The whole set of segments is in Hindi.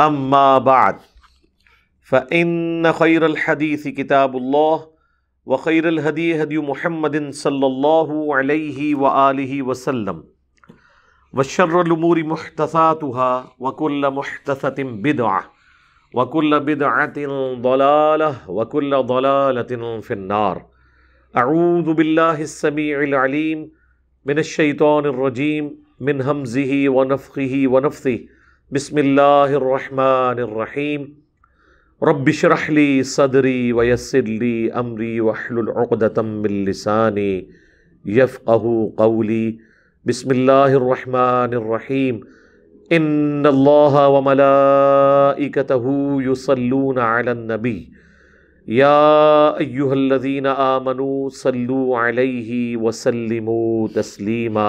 अम्मा बाद फ़िन खैर हदीस किताब व खैर हदी हदी महमदिन सल्ला व वसलम वशरमूरी महतसातुहा वकुल्ल महतसतिम बिदआ वकुल्ल बिदआतिन दलाल वकुल्ल दलालतिन फ़िन्नार अऊदबिल्लासमीम मिनशैतरजीम मिन हमज़ी व नफ़ी व नफ़ी बसमीम रबशरहली सदरी वयसरली अमरी वहलतमिलसानी यफ़ू कौली बसमीम इन वमलाकतहू युसलून आलनबी या अयुहल्लदीन आमनु सल्लु अलैहि वसल्लिमु तस्लीमा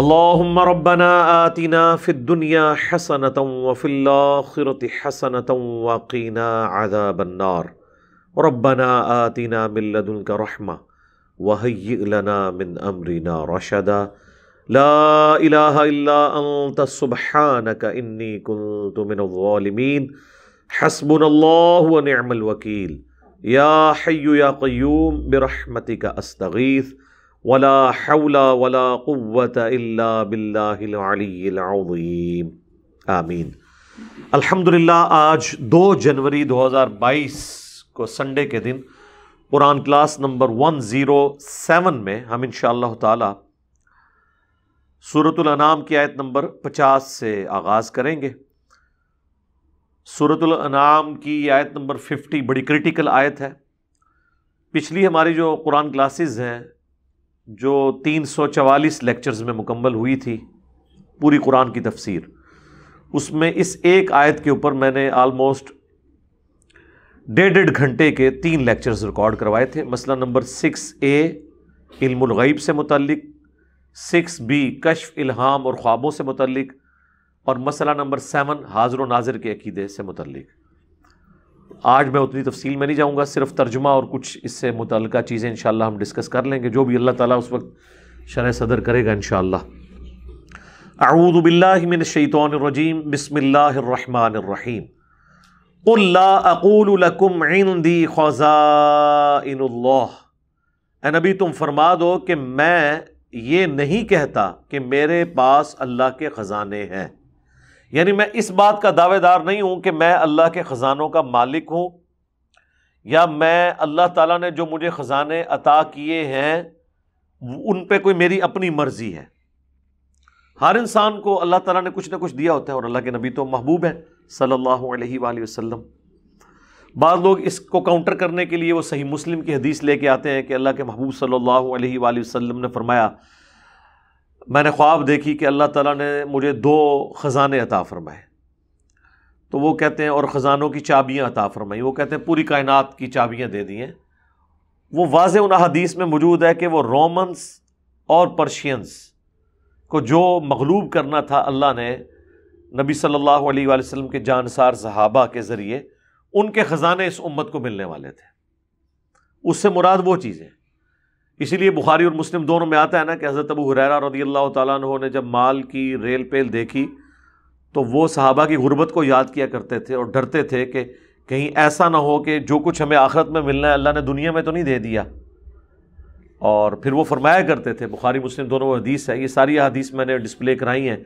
अल्लाम रबना आतना फ़िद्दुनिया हसनत वफ़िल्लाखिरत हसनत वक़ीना आदाबन्नार रबना आतना मिल्लदुल्का रहमा वहयलना मिन अमरीना रशदा ला इलाहा इल्ला अंत सुबहानक इन्नी कुन्तु मिन ज़ालिमीन हस्बुनल्लाहु व निअमल वकील या हय्यु या क़य्यूम बिरहमतिका अस्तगीफ़ वला हौला वला क़ुवत इल्ला बिल्लाहिल आमीन अल्हम्दुलिल्लाह आज 2 जनवरी 2022 को संडे के दिन कुरान क्लास नंबर 107 में हम इन ताला सूरतुल अनाम की आयत नंबर 50 से आगाज़ करेंगे सूरतुल अनाम की आयत नंबर 50 बड़ी क्रिटिकल आयत है पिछली हमारी जो कुरान क्लासेस हैं जो तीन सौ चवालीस लेक्चर्स में मुकम्मल हुई थी पूरी कुरान की तफसीर उसमें इस एक आयत के ऊपर मैंने आलमोस्ट डेढ़ डेढ़ घंटे के तीन लेक्चर्स रिकॉर्ड करवाए थे मसला नंबर सिक्स ए इल्मगैब से मुतलक सिक्स बी कशफ इल्हाम और ख्वाबों से मुतलक और मसला नंबर सेवन हाजिर नाजिर के अकीदे से मुतलक आज मैं उतनी तफसील में नहीं जाऊँगा सिर्फ तर्जुमा और कुछ इससे मुतल चीज़ें इन हम डिस्कस कर लेंगे जो भी अल्लाह ताली उस वक्त शर सदर करेगा इन शौदबिल्लाशैतरजीम बसमीम अक़ूलकुमदी ख़्वाज़ा नबी तुम फरमा दो कि मैं ये नहीं कहता कि मेरे पास अल्लाह के ख़ज़ाने हैं यानी मैं इस बात का दावेदार नहीं हूं कि मैं अल्लाह के ख़ज़ानों का मालिक हूं या मैं अल्लाह ताला ने जो मुझे ख़ज़ाने अता किए हैं उन पे कोई मेरी अपनी मर्ज़ी है हर इंसान को अल्लाह ताला ने कुछ ना कुछ दिया होता है और अल्लाह के नबी तो महबूब हैं सल्लल्लाहु अलैहि वसल्लम बाद लोग इसको काउंटर करने के लिए वो सही मुस्लिम की हदीस लेके आते हैं कि अल्लाह के महबूब सल्लल्लाहु अलैहि वसल्लम ने फरमाया मैंने ख्वाब देखी कि अल्लाह ताला ने मुझे दो ख़ज़ाने अता फ़रमाए तो वो कहते हैं और ख़ज़ानों की चाबियाँ अता फ़रमाई वो कहते हैं पूरी कायनात की चाबियाँ दे दी हैं वो वाज उन अदीस में मौजूद है कि वो रोमन्स और पर्शियंस को जो मगलूब करना था अल्लाह ने नबी सल्लल्लाहु अलैहि वसल्लम के जानसार सहाबा के ज़रिए उनके ख़ज़ाने इस उम्मत को मिलने वाले थे उससे मुराद वो चीज़ें इसीलिए बुखारी और मुस्लिम दोनों में आता है ना कि हज़रत अबू हुरैरा रदी अल्लाह तु ने जब माल की रेल पेल देखी तो वो सहाबा की गुरबत को याद किया करते थे और डरते थे कि कहीं ऐसा ना हो कि जो कुछ हमें आखरत में मिलना है अल्लाह ने दुनिया में तो नहीं दे दिया और फिर वो फरमाया करते थे बुखारी मुस्लिम दोनों वो हदीस है ये सारी हदीस मैंने डिस्प्ले कराई हैं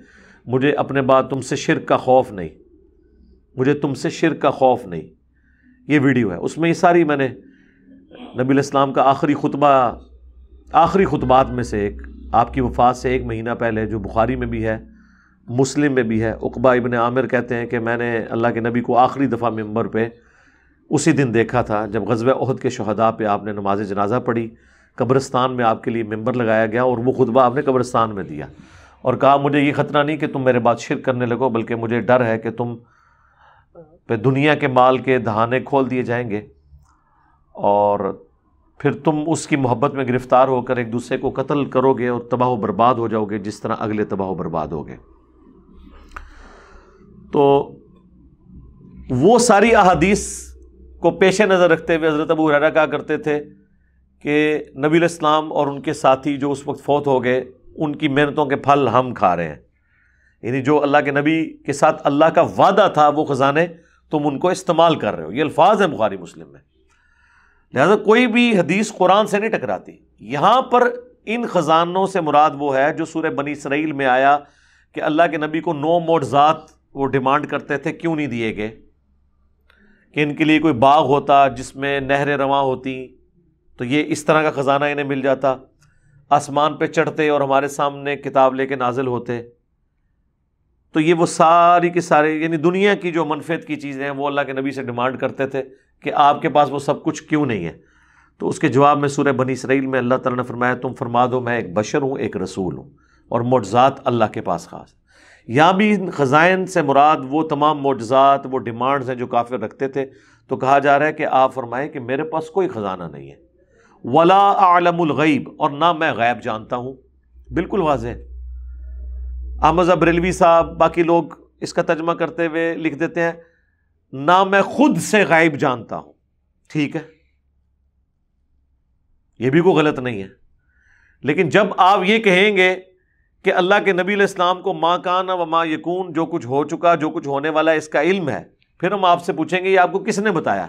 मुझे अपने बाद तुमसे शिरक का खौफ नहीं मुझे तुमसे शिरक का खौफ नहीं ये वीडियो है उसमें ये सारी मैंने नबी इस्लाम का आखिरी खुतबा आखिरी खुतबात में से एक आपकी वफात से एक महीना पहले जो बुखारी में भी है मुस्लिम में भी है उकबा इबन आमिर कहते हैं कि मैंने अल्लाह के नबी को आखिरी दफ़ा मंबर पे उसी दिन देखा था जब गजब अहद के शहदा पे आपने नमाज जनाजा पढ़ी कब्रस्तान में आपके लिए मंबर लगाया गया और वो खुतबा आपने कब्रस्तान में दिया और कहा मुझे ये ख़तरा नहीं कि तुम मेरे बात शिर करने लगो बल्कि मुझे डर है कि तुम पे दुनिया के माल के दहाने खोल दिए जाएंगे और फिर तुम उसकी मोहब्बत में गिरफ़्तार होकर एक दूसरे को कत्ल करोगे और तबाह बर्बाद हो जाओगे जिस तरह अगले तबाह बर्बाद हो गए तो वो सारी अहादीस को पेश नज़र रखते हुए हज़रत अबू हरा कहा करते थे कि नबी इस्लाम और उनके साथी जो उस वक्त फौत हो गए उनकी मेहनतों के फल हम खा रहे हैं यानी जो अल्लाह के नबी के साथ अल्लाह का वादा था वो ख़जाने तुम उनको इस्तेमाल कर रहे हो ये अल्फाज हैं बुखारी मुस्लिम में लिहाजा कोई भी हदीस कुरान से नहीं टकराती यहाँ पर इन ख़जानों से मुराद वो है जो सूर्य बनी इसराइल में आया कि अल्लाह के नबी को नो मोटजात वो डिमांड करते थे क्यों नहीं दिए गए कि इनके लिए कोई बाग होता जिसमें नहरें रवा होती तो ये इस तरह का ख़जाना इन्हें मिल जाता आसमान पर चढ़ते और हमारे सामने किताब ले के नाजिल होते तो ये वो सारी के सारी यानी दुनिया की जो मनफियत की चीज़ें हैं वो अल्लाह के नबी से डिमांड करते थे कि आपके पास वो सब कुछ क्यों नहीं है तो उसके जवाब में सूर्य बनी इसराइल में अल्लाह ताला ने फरमाया तुम फरमा दो मैं एक बशर हूँ एक रसूल हूँ और मोजात अल्लाह के पास ख़ास यहाँ भी इन ख़जाइन से मुराद वो तमाम मोजात वो डिमांड्स हैं जो काफ़िर रखते थे तो कहा जा रहा है कि आप फरमाएं कि मेरे पास कोई ख़जाना नहीं है वला आलमगैब और ना मैं गैब जानता हूँ बिल्कुल वाज आमज़ बरेलवी साहब बाकी लोग इसका तर्जमा करते हुए लिख देते हैं ना मैं खुद से गायब जानता हूं ठीक है यह भी कोई गलत नहीं है लेकिन जब आप यह कहेंगे कि अल्लाह के नबी इस्लाम को माँ कान व माँ यकून जो कुछ हो चुका जो कुछ होने वाला है इसका इल्म है फिर हम आपसे पूछेंगे ये आपको किसने बताया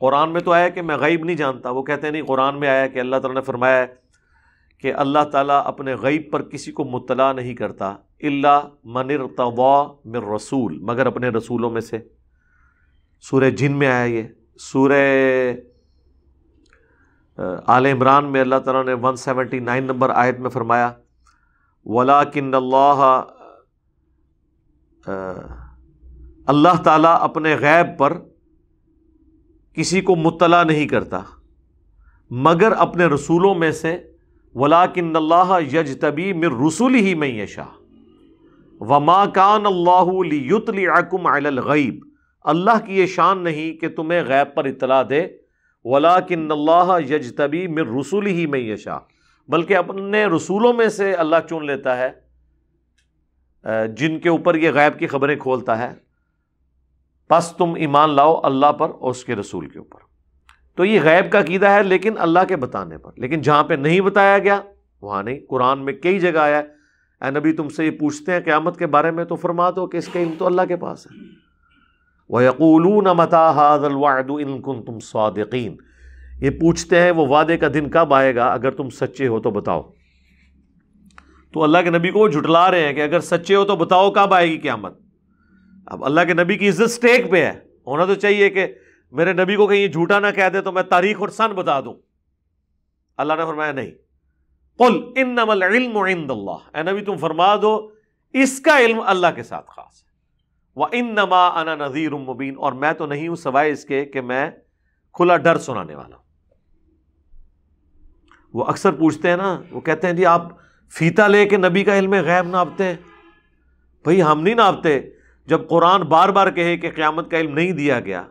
कुरान में तो आया कि मैं गईब नहीं जानता वो कहते नहीं कुरान में आया कि अल्लाह ताला ने फरमाया कि अल्लाह तला अपने गैब पर किसी को मुतला नहीं करता अल्ला मनिर तवा मिर रसूल मगर अपने रसूलों में से सूर्य जिन में आया ये सूर्य आल इमरान में अल्लाह तला ने 179 नंबर आयत में फरमाया वला किन अल्लाह ताला अपने गैब पर किसी को मुतला नहीं करता मगर अपने रसूलों में से वला किन यज तबी मिर रसूल ही मैं यशा वमा कान अल्लाहुतली अकुम अलगैब अल्लाह की ये शान नहीं कि तुम्हें गैब पर इतला दे वला किन अल्लाह यजतबी मिर रसूल ही में ये शाह बल्कि अपने रसूलों में से अल्लाह चुन लेता है जिनके ऊपर ये गैब की खबरें खोलता है बस तुम ईमान लाओ अल्लाह पर और उसके रसूल के ऊपर तो ये गैब का कीदा है लेकिन अल्लाह के बताने पर लेकिन जहाँ पर नहीं बताया गया वहाँ नहीं कुरान में कई जगह आया है नबी तुमसे ये पूछते हैं क़्यामत के बारे में तो फरमा दो कि इसका इम तो अल्लाह के पास है वयकूलून मता हाजलवाद इनकुन तुम सदकिन ये पूछते हैं वो वादे का दिन कब आएगा अगर तुम सच्चे हो तो बताओ तो अल्लाह के नबी को वो झुटला रहे हैं कि अगर सच्चे हो तो बताओ कब आएगी क्यामत अब अल्लाह के नबी की इज्जत स्टेक पे है होना तो चाहिए कि मेरे नबी को कहीं झूठा ना कह दे तो मैं तारीख और सन बता दूं अल्लाह ने फरमाया नहीं कुल इन नमल इल्म ए नबी तुम फरमा दो इसका इल्म अल्लाह के साथ खास है व इन नमा अना नज़ीर मुबीन और मैं तो नहीं हूं सवाए इसके कि मैं खुला डर सुनाने वाला वो अक्सर पूछते हैं ना वो कहते हैं जी आप फीता ले के नबी का इल्म गैब नापते हैं भाई हम नहीं नापते जब कुरान बार बार कहे कि क़्यामत का इल्म नहीं दिया गया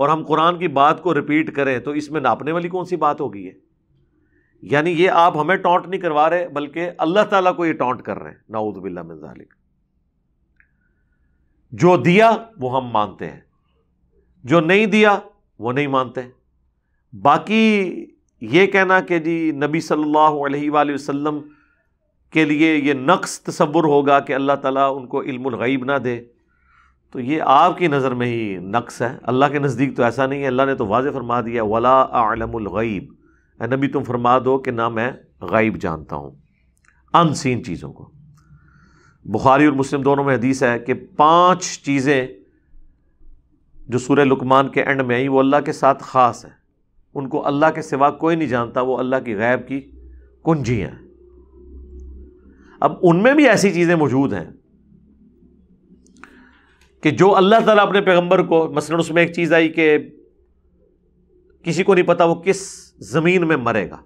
और हम कुरान की बात को रिपीट करें तो इसमें नापने वाली कौन सी बात होगी है यानी ये आप हमें टॉन्ट नहीं करवा रहे बल्कि अल्लाह ताला को ये टॉन्ट कर रहे हैं नाऊद बिल्ला जो दिया वो हम मानते हैं जो नहीं दिया वो नहीं मानते बाकी ये कहना कि जी नबी सल्लल्लाहु अलैहि वसल्लम के लिए ये नक्स तसवुर होगा कि अल्लाह ताला उनको इल्मगैब ना दे तो ये आपकी नज़र में ही नक्स है अल्लाह के नज़दीक तो ऐसा नहीं है अल्लाह ने तो वाज फरमा दिया वला आलमगैब नबी तुम फरमा दो कि ना मैं गईब जानता हूँ अनसीन चीज़ों को बुखारी और मुस्लिम दोनों में हदीस है कि पांच चीज़ें जो सूर्य लुकमान के एंड में आई वो अल्लाह के साथ ख़ास हैं उनको अल्लाह के सिवा कोई नहीं जानता वो अल्लाह की गैब की कुंजी हैं अब उनमें भी ऐसी चीज़ें मौजूद हैं कि जो अल्लाह ताला अपने पैगम्बर को मसलन उसमें एक चीज़ आई कि किसी को नहीं पता वो किस ज़मीन में मरेगा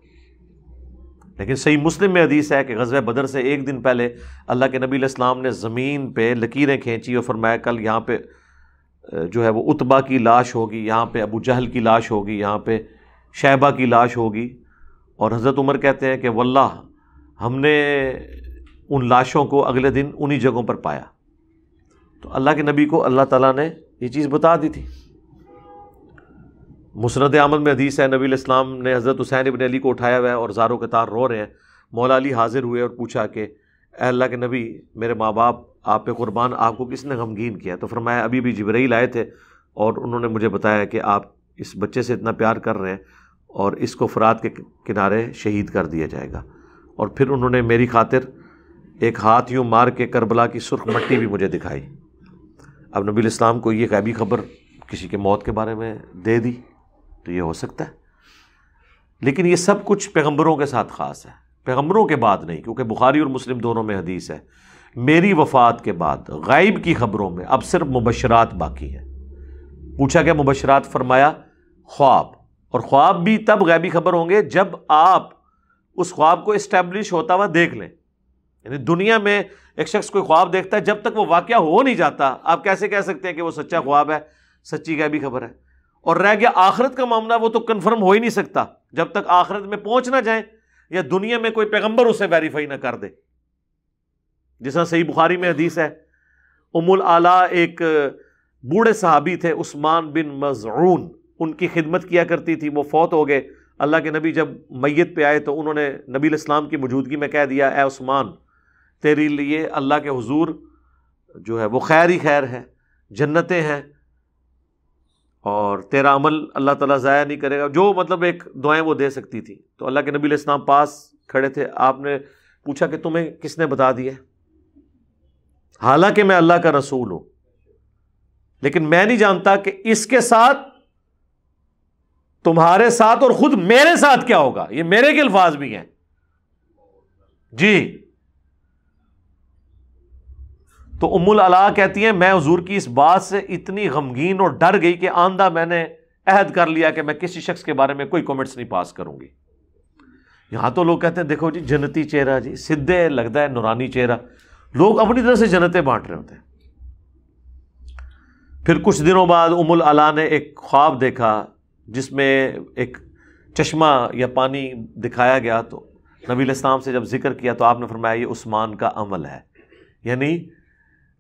लेकिन सही मुस्लिम में हदीस है कि गजब बदर से एक दिन पहले अल्लाह के नबी इस्लाम ने ज़मीन पर लकीरें खींची और फरमाया कल यहाँ पर जो है वो उतबा की लाश होगी यहाँ पे अबू जहल की लाश होगी यहाँ पे शैबा की लाश होगी और हज़रत उमर कहते हैं कि वल्ला हमने उन लाशों को अगले दिन उन्हीं जगहों पर पाया तो अल्लाह के नबी को अल्लाह ताला ने ये चीज़ बता दी थी मुसरद आमद में हदीस है नबी इस्लाम ने हज़रत हुसैन इबन अली को उठाया हुआ है और ज़ारो के तार रो रहे हैं मौला अली हाजिर हुए और पूछा कि अल्लाह के नबी मेरे माँ बाप आप पे कुर्बान आपको किसने गमगीन किया तो फरमाया अभी भी जबरील आए थे और उन्होंने मुझे बताया कि आप इस बच्चे से इतना प्यार कर रहे हैं और इसको फरात के किनारे शहीद कर दिया जाएगा और फिर उन्होंने मेरी खातिर एक हाथ यूँ मार के करबला की सुर्ख मट्टी भी मुझे दिखाई अब नबी इस्लाम को ये कैबी खबर किसी के मौत के बारे में दे दी तो ये हो सकता है लेकिन ये सब कुछ पैगम्बरों के साथ ख़ास है पैगम्बरों के बाद नहीं क्योंकि बुखारी और मुस्लिम दोनों में हदीस है मेरी वफात के बाद गायब की खबरों में अब सिर्फ मुबशरात बाकी हैं पूछा गया मुबशरात फरमाया ख्वाब और ख्वाब भी तब गैबी खबर होंगे जब आप उस ख्वाब को इस्टेब्लिश होता हुआ देख लें यानी दुनिया में एक शख्स कोई ख्वाब देखता है जब तक वो वाक्य हो नहीं जाता आप कैसे कह सकते हैं कि वो सच्चा ख्वाब है सच्ची गैबी खबर है और रह गया आखरत का मामला वो तो कन्फर्म हो ही नहीं सकता जब तक आखरत में पहुंच ना जाए या दुनिया में कोई पैगंबर उसे वेरीफाई ना कर दे जिस सही बुखारी में हदीस है उमुल आला एक बूढ़े साहबी थे उस्मान बिन मजरून उनकी खिदमत किया करती थी वो फौत हो गए अल्लाह के नबी जब मैत पे आए तो उन्होंने नबी इस्लाम की मौजूदगी में कह दिया ए उस्मान तेरे लिए अल्लाह के हुजूर जो है वो खैर ही खैर है जन्नतें हैं और तेरा अमल अल्लाह ताला ज़ाया नहीं करेगा जो मतलब एक दुआएं वो दे सकती थी तो अल्लाह के नबी इस्लाम पास खड़े थे आपने पूछा कि तुम्हें किसने बता दिया हालांकि मैं अल्लाह का रसूल हूं लेकिन मैं नहीं जानता कि इसके साथ तुम्हारे साथ और खुद मेरे साथ क्या होगा ये मेरे के अल्फाज भी हैं जी तो उमुल अला कहती हैं मैं हजूर की इस बात से इतनी गमगीन और डर गई कि आंदा मैंने अहद कर लिया कि मैं किसी शख्स के बारे में कोई कॉमेंट्स नहीं पास करूंगी यहाँ तो लोग कहते हैं देखो जी जन्नती चेहरा जी सिद्धे लगता है नुरानी चेहरा लोग अपनी तरह से जन्नतें बांट रहे होते हैं फिर कुछ दिनों बाद उमुल अला ने एक ख्वाब देखा जिसमें एक चश्मा या पानी दिखाया गया तो नबी इस्लाम से जब जिक्र किया तो आपने फरमाया ये उस्मान का अमल है यानी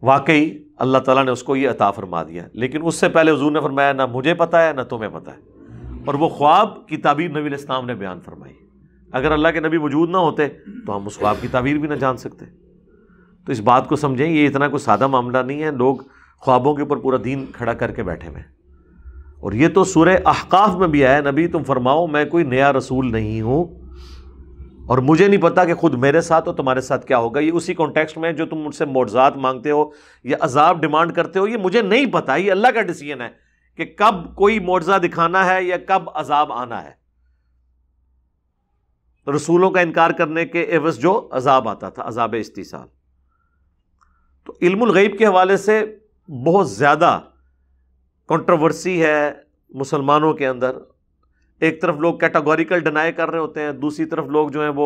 वाकई अल्लाह ताला ने उसको ये अता फरमा दिया लेकिन उससे पहले हजूर ने फरमाया ना मुझे पता है ना तुम्हें पता है और वह ख्वाब की ताबीर नबी इस्लाम ने बयान फरमाई अगर अल्लाह के नबी वजूद ना होते तो हम उस ख्वाब की ताबीर भी ना जान सकते तो इस बात को समझें ये इतना कोई सादा मामला नहीं है लोग ख्वाबों के ऊपर पूरा दीन खड़ा करके बैठे हुए और ये तो सूर्य अहकाफ में भी आया नबी तुम फरमाओ मैं कोई नया रसूल नहीं हूँ और मुझे नहीं पता कि खुद मेरे साथ हो तुम्हारे साथ क्या होगा ये उसी कॉन्टेक्स्ट में जो तुम मुझसे मोजात मांगते हो या अजाब डिमांड करते हो ये मुझे नहीं पता ये अल्लाह का डिसीजन है कि कब कोई मुआवजा दिखाना है या कब अजाब आना है रसूलों का इनकार करने के एवज जो अजाब आता था अजाब इस्तीसाल तो इल्मैब के हवाले से बहुत ज़्यादा कंट्रोवर्सी है मुसलमानों के अंदर एक तरफ लोग कैटागोरिकल डिनाई कर रहे होते हैं दूसरी तरफ लोग जो हैं वो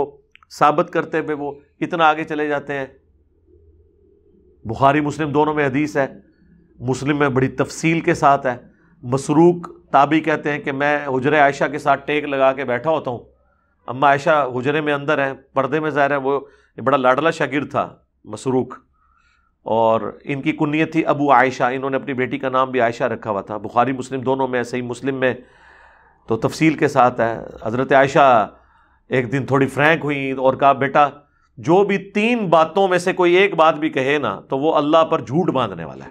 साबित करते हुए वो कितना आगे चले जाते हैं बुखारी मुस्लिम दोनों में हदीस है मुस्लिम में बड़ी तफसील के साथ है मसरूक ताबी कहते हैं कि मैं हजर आयशा के साथ टेक लगा के बैठा होता हूँ अम्मा आयशा हजरे में अंदर हैं पर्दे में ज़ाहिर है वो बड़ा लाडला शागिर था मसरूक और इनकी कुनीत थी अबू आयशा इन्होंने अपनी बेटी का नाम भी आयशा रखा हुआ था बुखारी मुस्लिम दोनों में सही मुस्लिम में तो तफसील के साथ है हज़रत आयशा एक दिन थोड़ी फ्रैंक हुई और कहा बेटा जो भी तीन बातों में से कोई एक बात भी कहे ना तो वो अल्लाह पर झूठ बांधने वाला है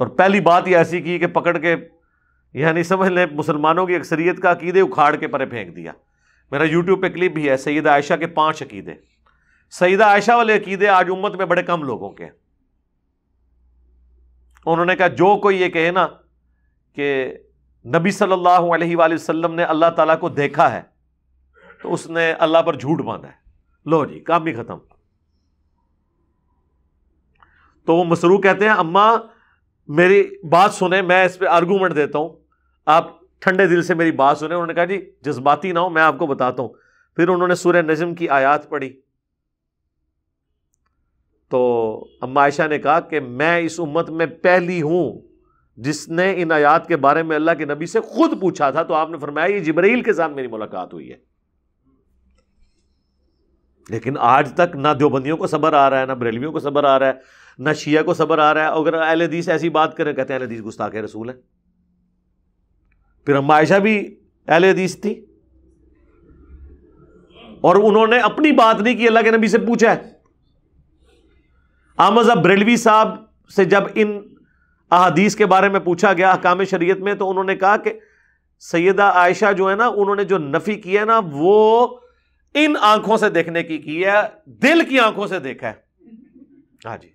और पहली बात ही ऐसी की कि पकड़ के यानी समझ लें मुसलमानों की अक्सरियत का अकीदे उखाड़ के परे फेंक दिया मेरा यूट्यूब पे क्लिप भी है सईद आयशा के पांच अकीदे सईद आयशा वाले अकीदे आज उम्मत में बड़े कम लोगों के उन्होंने कहा जो कोई ये कहे ना कि नबी सल्लल्लाहु अलैहि वसल्लम ने अल्लाह ताला को देखा है तो उसने अल्लाह पर झूठ बांधा है लो जी काम भी खत्म तो वो मसरू कहते हैं अम्मा मेरी बात सुने मैं इस पर आर्गूमेंट देता हूं आप ठंडे दिल से मेरी बात सुने उन्होंने कहा जी जज्बाती ना हो मैं आपको बताता हूं फिर उन्होंने सूर्य नजम की आयात पढ़ी तो अम्मा आयशा ने कहा कि मैं इस उम्मत में पहली हूं जिसने इन आयात के बारे में अल्लाह के नबी से खुद पूछा था तो आपने फरमाया ये जिब्राइल के साथ मेरी मुलाकात हुई है लेकिन आज तक ना देवबंदियों को सबर आ रहा है ना बरेलवियों को सबर आ रहा है ना शिया को सबर आ रहा है अगर अहलदीस ऐसी बात करें कहते हैं अहलदीस गुस्ताख रसूल है फिर अम्मा आयशा भी अहलदीस थी और उन्होंने अपनी बात नहीं की अल्लाह के नबी से पूछा है आमजा बरेलवी साहब से जब इन अहादीस के बारे में पूछा गया अहकाम शरीय में तो उन्होंने कहा कि सैदा आयशा जो है ना उन्होंने जो नफ़ी किया ना वो इन आंखों से देखने की की है दिल की आंखों से देखा है हाँ जी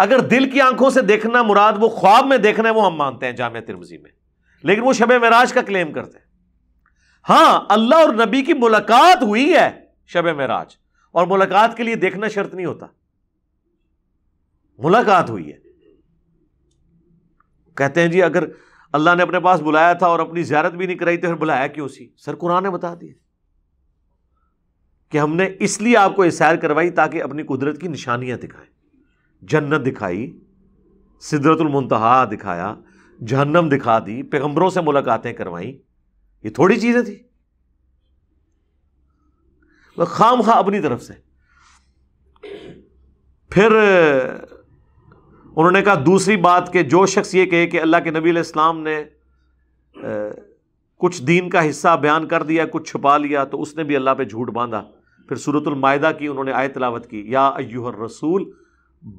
अगर दिल की आंखों से देखना मुराद वो ख्वाब में देखना है वो हम मानते हैं जाम तिरमजी में लेकिन वो शब मराज का क्लेम करते हैं हाँ अल्लाह और नबी की मुलाकात हुई है शब महराज और मुलाकात के लिए देखना शर्त नहीं होता मुलाकात हुई है कहते हैं जी अगर अल्लाह ने अपने पास बुलाया था और अपनी ज्यारत भी नहीं कराई तो फिर बुलाया क्यों सी सर कुरान ने बता दिया कि हमने इसलिए आपको ये करवाई ताकि अपनी कुदरत की निशानियां दिखाएं जन्नत दिखाई सिदरतुलमतहा दिखाया जहन्नम दिखा दी पैगंबरों से मुलाकातें करवाई ये थोड़ी चीज़ें थी वह खाम खा अपनी तरफ से फिर उन्होंने कहा दूसरी बात कि जो शख्स ये कहे कि अल्लाह के नबी इस्लाम ने कुछ दीन का हिस्सा बयान कर दिया कुछ छुपा लिया तो उसने भी अल्लाह पर झूठ बांधा फिर सूरतमायदा की उन्होंने आय तलावत की या अयूहर रसूल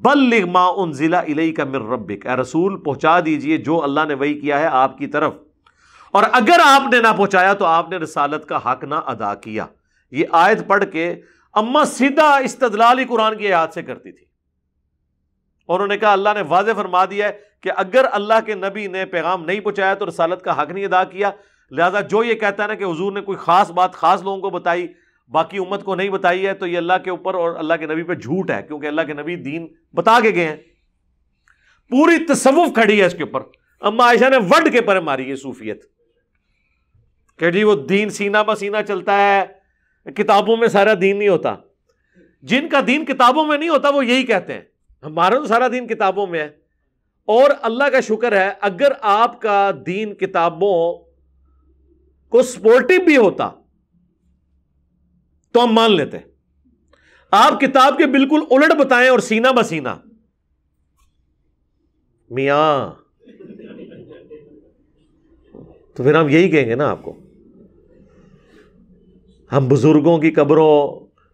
बल्लिग मा उन ज़िला इलई का मिर रबिक रसूल पहुँचा दीजिए जो अल्लाह ने वही किया है आपकी तरफ और अगर आपने ना पहुँचाया तो आपने रसालत का हक ना अदा किया ये आयत पढ़ के अम्मा सीधा इस्तलाल कुरान की याद से करती थी और उन्होंने कहा अल्लाह ने वाज फरमा दिया है कि अगर अल्लाह के नबी ने पैगाम नहीं पहुँचाया तो रसालत का हक नहीं अदा किया लिहाजा जो ये कहता है ना कि हजूर ने कोई ख़ास बात ख़ास लोगों को बताई बाकी उम्मत को नहीं बताई है तो ये अल्लाह के ऊपर और अल्लाह के नबी पर झूठ है क्योंकि अल्लाह के नबी दीन बता के गए हैं पूरी तस्वुफ खड़ी है इसके ऊपर अम्मा आयशा ने वर्ड के पर मारी है सूफियत कि जी वो दीन सीना सीना चलता है किताबों में सारा दीन नहीं होता जिनका दीन किताबों में नहीं होता वो यही कहते हैं हमारा तो सारा दिन किताबों में है और अल्लाह का शुक्र है अगर आपका दीन किताबों को सपोर्टिव भी होता तो हम मान लेते आप किताब के बिल्कुल उलट बताएं और सीना बसीना मिया तो फिर हम यही कहेंगे ना आपको हम बुजुर्गों की कब्रों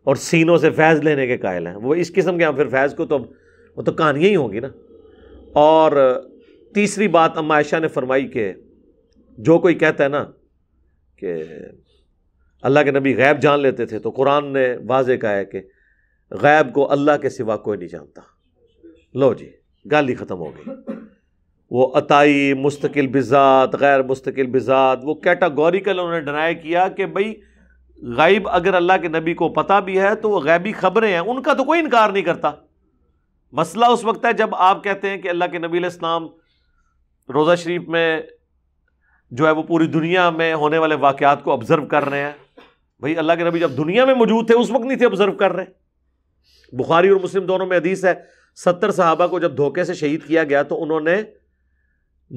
और सीनों से फैज लेने के कायल हैं वो इस किस्म के हम फिर फैज को तो वो तो कहानियाँ ही होंगी ना और तीसरी बात अम्मा आयशा ने फरमाई कि जो कोई कहता है ना कि अल्लाह के नबी गैब जान लेते थे तो कुरान ने वाजे कहा है कि गैब को अल्लाह के सिवा कोई नहीं जानता लो जी गाली ख़त्म हो गई वो अताई मुस्तकिल बिजात गैर मुस्तकिल बिजात वो कैटागोरिकल उन्होंने डिनाई किया कि भाई गैब अगर अल्लाह के नबी को पता भी है तो वो गैबी खबरें हैं उनका तो कोई इनकार नहीं करता मसला उस वक्त है जब आप कहते हैं कि अल्लाह के नबी इस्लाम रोज़ा शरीफ में जो है वो पूरी दुनिया में होने वाले वाक़ात को ऑब्ज़र्व कर रहे हैं भाई अल्लाह के नबी जब दुनिया में मौजूद थे उस वक्त नहीं थे ऑब्ज़र्व कर रहे बुखारी और मुस्लिम दोनों में हदीस है सत्तर साहबा को जब धोखे से शहीद किया गया तो उन्होंने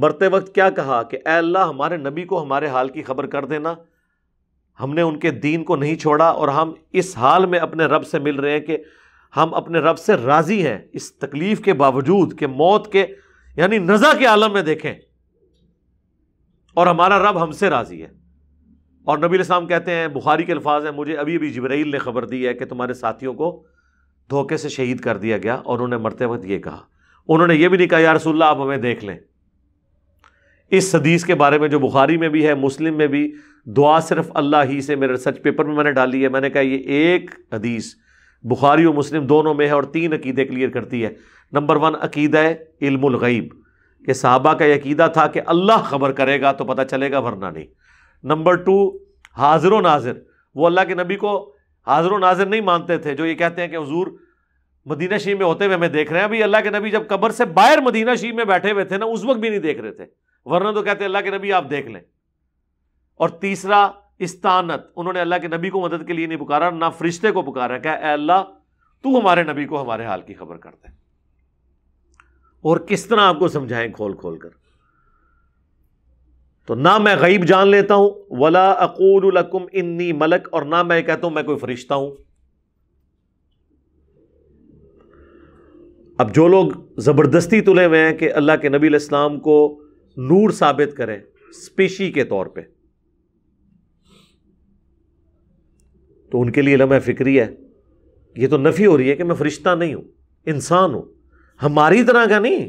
मरते वक्त क्या कहा कि अल्लाह हमारे नबी को हमारे हाल की खबर कर देना हमने उनके दीन को नहीं छोड़ा और हम इस हाल में अपने रब से मिल रहे हैं कि हम अपने रब से राज़ी हैं इस तकलीफ के बावजूद के मौत के यानी नज़ा के आलम में देखें और हमारा रब हमसे राज़ी है और नबी इस्लाम कहते हैं बुखारी के अल्फाज हैं मुझे अभी अभी जबराइल ने खबर दी है कि तुम्हारे साथियों को धोखे से शहीद कर दिया गया और उन्होंने मरते वक्त ये कहा उन्होंने यह भी नहीं कहा यार आप हमें देख लें इस हदीस के बारे में जो बुखारी में भी है मुस्लिम में भी दुआ सिर्फ अल्लाह ही से मेरे रिसर्च पेपर में मैंने डाली है मैंने कहा ये एक हदीस बुखारी और मुस्लिम दोनों में है और तीन अकीदे क्लियर करती है नंबर वन अकीदा इल्मगैब कि साहबा का यकीदा था कि अल्लाह खबर करेगा तो पता चलेगा वरना नहीं नंबर टू हाजिर नाजिर वो अल्लाह के नबी को हाजिर नाजिर नहीं मानते थे जो ये कहते हैं कि हजूर मदीना शी में होते हुए हमें देख रहे हैं अभी अल्लाह के नबी जब कबर से बाहर मदीना शी में बैठे हुए थे ना उस वक्त भी नहीं देख रहे थे वरना तो कहते अल्लाह के नबी आप देख लें और तीसरा इस्तानत उन्होंने अल्लाह के नबी को मदद के लिए नहीं पुकारा ना फरिश्ते को पुकारा क्या अल्लाह तू हमारे नबी को हमारे हाल की खबर कर दे और किस तरह आपको समझाएं खोल खोल कर तो ना मैं गईब जान लेता हूं वला अकूलकुम इन्नी मलक और ना मैं कहता हूं मैं कोई फरिश्ता हूं अब जो लोग ज़बरदस्ती तुले हुए हैं कि अल्लाह के नबी इस्लाम को नूर साबित करें स्पेशी के तौर पे तो उनके लिए लम्हे फ़िक्री है ये तो नफ़ी हो रही है कि मैं फ़रिश्ता नहीं हूँ इंसान हूँ हमारी तरह का नहीं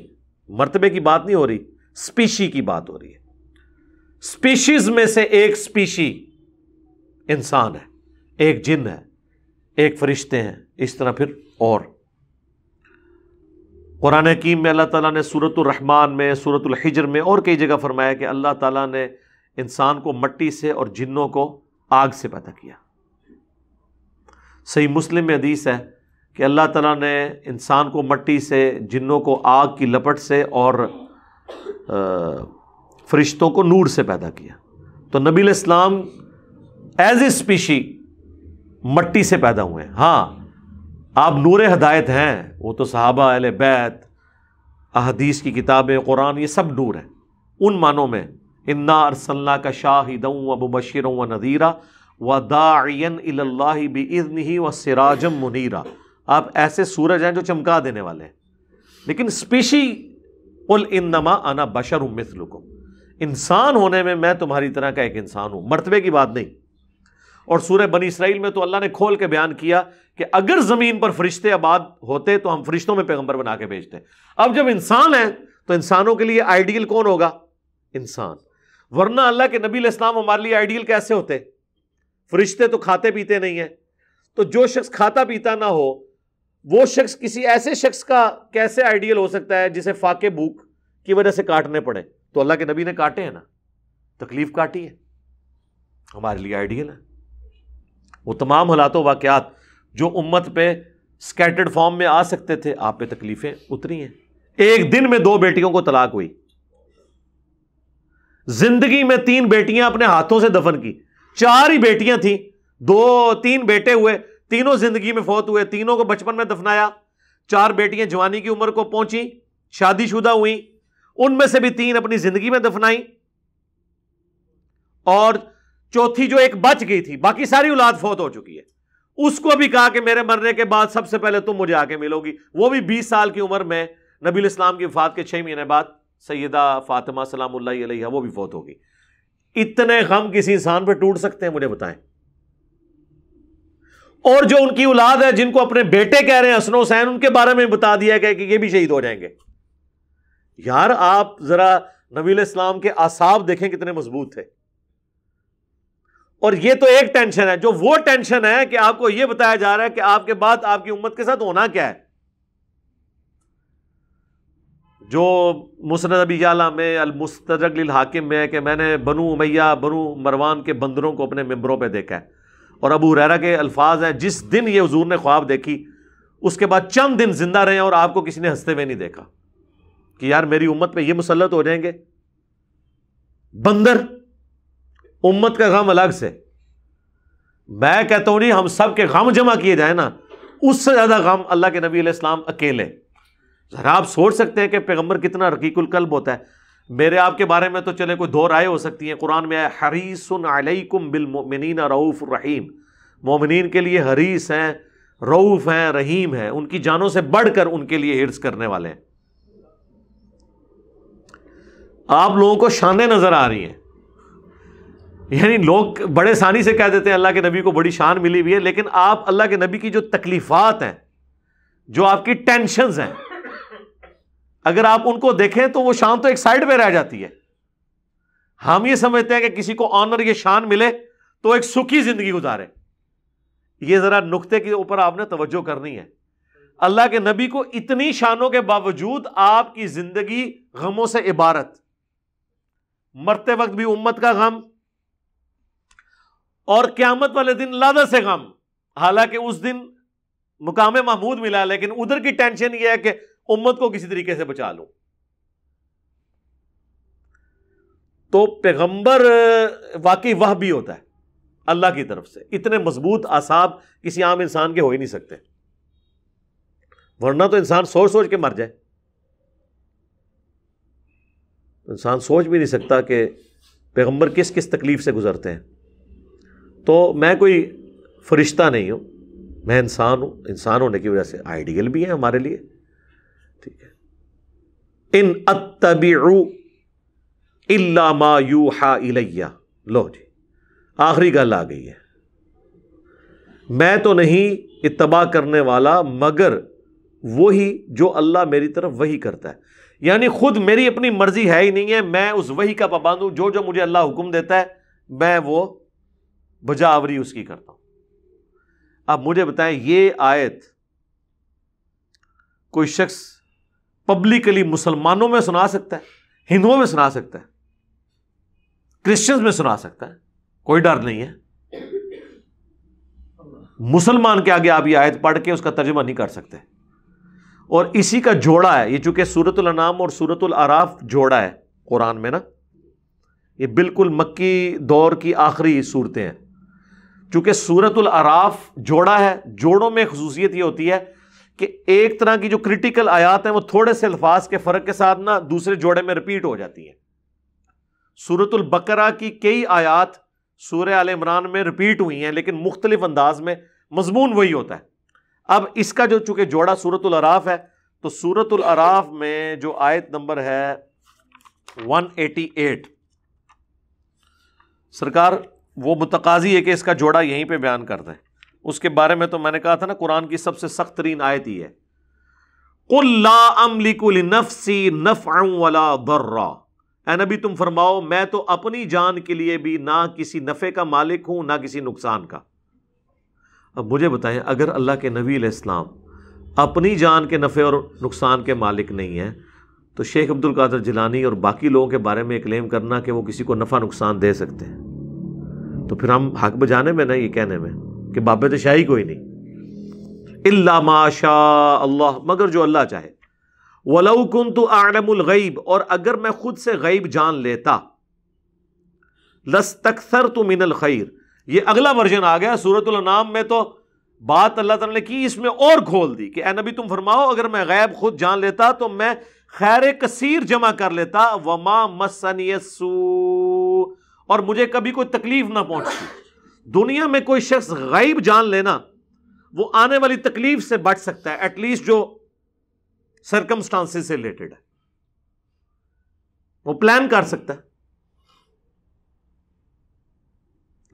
मरतबे की बात नहीं हो रही स्पीशी की बात हो रही है स्पीशीज़ में से एक स्पीशी इंसान है एक जिन है एक फरिश्ते हैं इस तरह फिर और कुरान कीम में अल्लाह ताला ने सूरत रहमान में सूरत हिजर में और कई जगह फरमाया कि अल्लाह ताला ने इंसान को मट्टी से और जिन्नों को आग से पैदा किया सही मुस्लिम में हदीस है कि अल्लाह ताला ने इंसान को मट्टी से जिन्नों को आग की लपट से और फरिश्तों को नूर से पैदा किया तो नबीलाम इस्लाम एज ए स्पीशी मट्टी से पैदा हुए हैं हाँ आप नूर हदायत हैं वो तो सहाबा अल बैत अहदीस की किताबें कुरान ये सब नूर हैं उन मानों में इन्ना अरसल्ला का शाहिद व बशीर व नज़ीरा वदायन इज़न ही व सिराजम मुनीरा आप ऐसे सूरज हैं जो चमका देने वाले हैं लेकिन स्पीशी उल नमा आना बशर उमिसलुकुम इंसान होने में मैं तुम्हारी तरह का एक इंसान हूं मरतबे की बात नहीं और सूर्य बनी इसराइल में तो अल्लाह ने खोल के बयान किया कि अगर ज़मीन पर फरिश्ते आबाद होते तो हम फरिश्तों में पैगंबर बना के भेजते अब जब इंसान हैं तो इंसानों के लिए आइडियल कौन होगा इंसान वरना अल्लाह के नबी इस्लाम हमारे लिए आइडियल कैसे होते फरिश्ते तो खाते पीते नहीं हैं तो जो शख्स खाता पीता ना हो वो शख्स किसी ऐसे शख्स का कैसे आइडियल हो सकता है जिसे फाके भूख की वजह से काटने पड़े तो अल्लाह के नबी ने काटे हैं ना तकलीफ काटी है हमारे लिए आइडियल है वो तमाम हालातों वाक़ात जो उम्मत पे स्कैटर्ड फॉर्म में आ सकते थे आप पे तकलीफें उतरी हैं एक दिन में दो बेटियों को तलाक हुई जिंदगी में तीन बेटियां अपने हाथों से दफन की चार ही बेटियां थी दो तीन बेटे हुए तीनों जिंदगी में फौत हुए तीनों को बचपन में दफनाया चार बेटियां जवानी की उम्र को पहुंची शादीशुदा हुई उनमें से भी तीन अपनी जिंदगी में दफनाई और चौथी जो एक बच गई थी बाकी सारी औलाद फौत हो चुकी है उसको भी कहा कि मेरे मरने के बाद सबसे पहले तुम मुझे आके मिलोगी वो भी बीस साल की उम्र में नबील इस्लाम की वफात के छह महीने बाद सैदा फातिमा सलाम वो भी फौत होगी इतने गम किसी इंसान पर टूट सकते हैं मुझे बताएं और जो उनकी औलाद है जिनको अपने बेटे कह रहे हैं हसन हुसैन उनके बारे में बता दिया गया कि ये भी शहीद हो जाएंगे यार आप जरा नबील इस्लाम के आसाब देखें कितने मजबूत थे और ये तो एक टेंशन है जो वो टेंशन है कि आपको ये बताया जा रहा है कि आपके बाद आपकी उम्मत के साथ होना क्या है जो मुसनद अबी आला में अलमुस्तरकल हाकिम में है कि मैंने बनु उमैया बनु मरवान के बंदरों को अपने मंबरों पर देखा है और अबू रैरा के अल्फाज हैं जिस दिन ये हजूर ने ख्वाब देखी उसके बाद चंद दिन जिंदा रहे और आपको किसी ने हंसते हुए नहीं देखा कि यार मेरी उम्मत पे ये मुसलत हो जाएंगे बंदर उम्मत का गम अलग से मैं कहता हूं नहीं हम सब के गम जमा किए जाए ना उससे ज़्यादा गम अल्लाह के नबी इस्लाम अकेले ज़रा आप सोच सकते हैं कि पैगम्बर कितना रकीकुल कल्ब होता है मेरे आपके बारे में तो चले कोई दो राय हो सकती हैं कुरान में आया हरीसन अलैकुम बिलमिन रऊफ़ रहीम मोमिन के लिए हरीस हैं रऊफ़ हैं रहीम हैं उनकी जानों से बढ़ कर उनके लिए हिर्स करने वाले हैं आप लोगों को शानें नज़र आ रही हैं यानी लोग बड़े आसानी से कह देते हैं अल्लाह के नबी को बड़ी शान मिली हुई है लेकिन आप अल्लाह के नबी की जो तकलीफ़ात हैं जो आपकी टेंशन हैं अगर आप उनको देखें तो वो शान तो एक साइड पर रह जाती है हम ये समझते हैं कि किसी को ऑनर ये शान मिले तो एक सुखी जिंदगी गुजारे ये जरा नुकते के ऊपर आपने तवज्जो करनी है अल्लाह के नबी को इतनी शानों के बावजूद आपकी जिंदगी गमों से इबारत मरते वक्त भी उम्मत का गम और क्यामत वाले दिन लादा से गम हालांकि उस दिन मुकाम महमूद मिला लेकिन उधर की टेंशन यह है कि उम्मत को किसी तरीके से बचा लूं तो पैगंबर वाकई वह भी होता है अल्लाह की तरफ से इतने मजबूत आसाब किसी आम इंसान के हो ही नहीं सकते वरना तो इंसान सोच सोच के मर जाए इंसान सोच भी नहीं सकता कि पैगंबर किस किस तकलीफ से गुजरते हैं तो मैं कोई फरिश्ता नहीं हूं मैं इंसान हूं इंसान होने की वजह से आइडियल भी है हमारे लिए ठीक है इन अतबीऊ इल्ला मा यू हा इलैया लो जी आखिरी गल आ गई है मैं तो नहीं इतबा करने वाला मगर वही जो अल्लाह मेरी तरफ वही करता है यानी खुद मेरी अपनी मर्जी है ही नहीं है मैं उस वही का पाबंद हूं जो जो मुझे अल्लाह हुक्म देता है मैं वो बजावरी उसकी करता हूं अब मुझे बताएं ये आयत कोई शख्स पब्लिकली मुसलमानों में सुना सकता है हिंदुओं में सुना सकता है क्रिश्चियंस में सुना सकता है कोई डर नहीं है मुसलमान के आगे आप ये आयत पढ़ के उसका तर्जमा नहीं कर सकते और इसी का जोड़ा है ये चूंकि सूरतुल अनाम और सूरतुल आराफ जोड़ा है कुरान में ना ये बिल्कुल मक्की दौर की आखिरी सूरतें हैं चूंकि सूरतुल आराफ जोड़ा है जोड़ों में खसूसियत ये होती है कि एक तरह की जो क्रिटिकल आयात है वो थोड़े से अल्फाज के फ़र्क के साथ ना दूसरे जोड़े में रिपीट हो जाती है सूरतुल बकरा की कई आयात सूर्य आल इमरान में रिपीट हुई है लेकिन मुख्तलिफ अंदाज में मजमून वही होता है अब इसका जो चूंकि जोड़ा सूरत अराफ है तो सूरत अराफ में जो आयत नंबर है वन एटी एट सरकार वो मुतकाजी है कि इसका जोड़ा यहीं पर बयान कर दें उसके बारे में तो मैंने कहा था ना कुरान की सबसे सख्त तरीन आयत ही है नबी तुम फरमाओ मैं तो अपनी जान के लिए भी ना किसी नफ़े का मालिक हूं ना किसी नुकसान का अब मुझे बताएं अगर अल्लाह के नबी इस्लाम अपनी जान के नफ़े और नुकसान के मालिक नहीं हैं तो शेख अब्दुल कादर जिलानी और बाकी लोगों के बारे में क्लेम करना कि वो किसी को नफ़ा नुकसान दे सकते हैं तो फिर हम हक बजाने में ना ये कहने में कि तो शाही कोई नहीं इल्ला माशा अल्लाह मगर जो अल्लाह चाहे वलऊ कन तो आलमगैब और अगर मैं खुद से गैब जान लेता तकसर तो मिनल खैर यह अगला वर्जन आ गया नाम में तो बात अल्लाह ताला ने की इसमें और खोल दी कि नबी तुम फरमाओ अगर मैं गैब खुद जान लेता तो मैं खैर कसीर जमा कर लेता वमा मसनियसू और मुझे कभी कोई तकलीफ ना पहुंचती दुनिया में कोई शख्स गायब जान लेना वो आने वाली तकलीफ से बच सकता है एटलीस्ट जो सरकमस्टांसेस से रिलेटेड है वो प्लान कर सकता है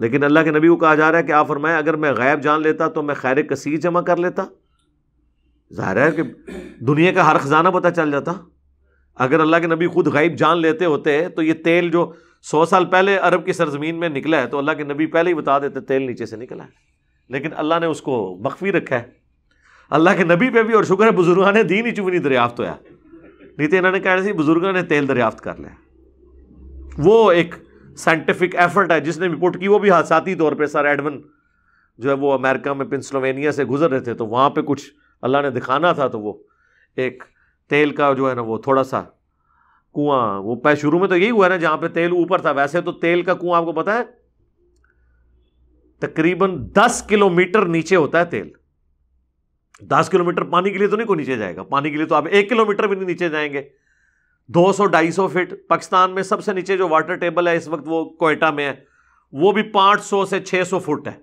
लेकिन अल्लाह के नबी को कहा जा रहा है कि आप फरमाए अगर मैं गायब जान लेता तो मैं खैर कसी जमा कर लेता जाहिर है कि दुनिया का हर खजाना पता चल जाता अगर अल्लाह के नबी खुद गायब जान लेते होते तो ये तेल जो सौ साल पहले अरब की सरजमीन में निकला है तो अल्लाह के नबी पहले ही बता देते तेल नीचे से निकला है लेकिन अल्लाह ने उसको मख्फी रखा है अल्लाह के नबी पे भी और शुक्र है बुजुर्गों ने दी नहीं चुमनी दरियाफ्त होया नहीं तो इन्होंने कहना सी बुजुर्गों ने तेल दरियाफ्त कर लिया वो एक साइंटिफिक एफर्ट है जिसने रिपोर्ट की वो भी हादसाती तौर पर सर एडवन जो है वो अमेरिका में पेंसिलोवेनिया से गुजर रहे थे तो वहाँ पर कुछ अल्लाह ने दिखाना था तो वो एक तेल का जो है ना वो थोड़ा सा कुआं वो पै शुरू में तो यही हुआ ना जहां पे तेल ऊपर था वैसे तो तेल का कुआं आपको पता है तकरीबन दस किलोमीटर नीचे होता है तेल दस किलोमीटर पानी के लिए तो नहीं कोई नीचे जाएगा पानी के लिए तो आप एक किलोमीटर भी नहीं नीचे जाएंगे दो सौ ढाई सौ फिट पाकिस्तान में सबसे नीचे जो वाटर टेबल है इस वक्त वो कोयटा में है वो भी पांच सौ से छह सौ फुट है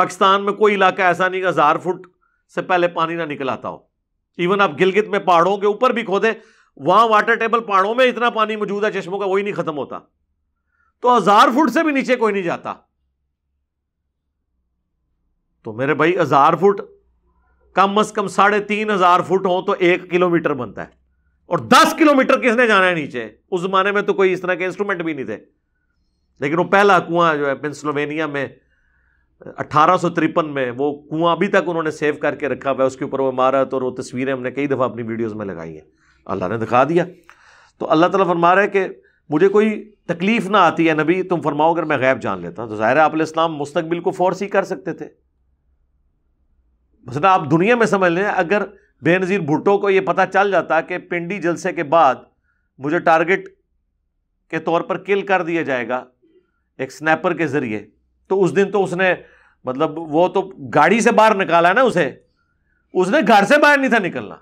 पाकिस्तान में कोई इलाका ऐसा नहीं हज़ार फुट से पहले पानी ना निकल आता हो इवन आप गिलगित में पहाड़ों के ऊपर भी खोदे वहां वाटर टेबल पहाड़ों में इतना पानी मौजूद है चश्मों का वही नहीं खत्म होता तो हजार फुट से भी नीचे कोई नहीं जाता तो मेरे भाई हजार फुट कम अज कम साढ़े तीन हजार फुट हो तो एक किलोमीटर बनता है और दस किलोमीटर किसने जाना है नीचे उस जमाने में तो कोई इस तरह के इंस्ट्रूमेंट भी नहीं थे लेकिन वो पहला कुआं जो है पेंसिलोवेनिया में अट्ठारह में वो कुआं अभी तक उन्होंने सेव करके रखा हुआ है उसके ऊपर वो इमारत और वो तस्वीरें हमने कई दफ़ा अपनी वीडियोज़ में लगाई है अल्लाह ने दिखा दिया तो अल्लाह तला फरमा रहे कि मुझे कोई तकलीफ़ ना आती है नबी तुम फरमाओ अगर मैं गैब जान लेता तो ज़ाहिर आप इस्लाम मुस्तबिल को फोर्स ही कर सकते थे मसला आप दुनिया में समझ लें अगर बेनज़ीर भुट्टो को ये पता चल जाता कि पिंडी जलसे के बाद मुझे टारगेट के तौर पर किल कर दिया जाएगा एक स्नैपर के ज़रिए तो उस दिन तो उसने मतलब वो तो गाड़ी से बाहर निकाला ना उसे उसने घर से बाहर नहीं था निकलना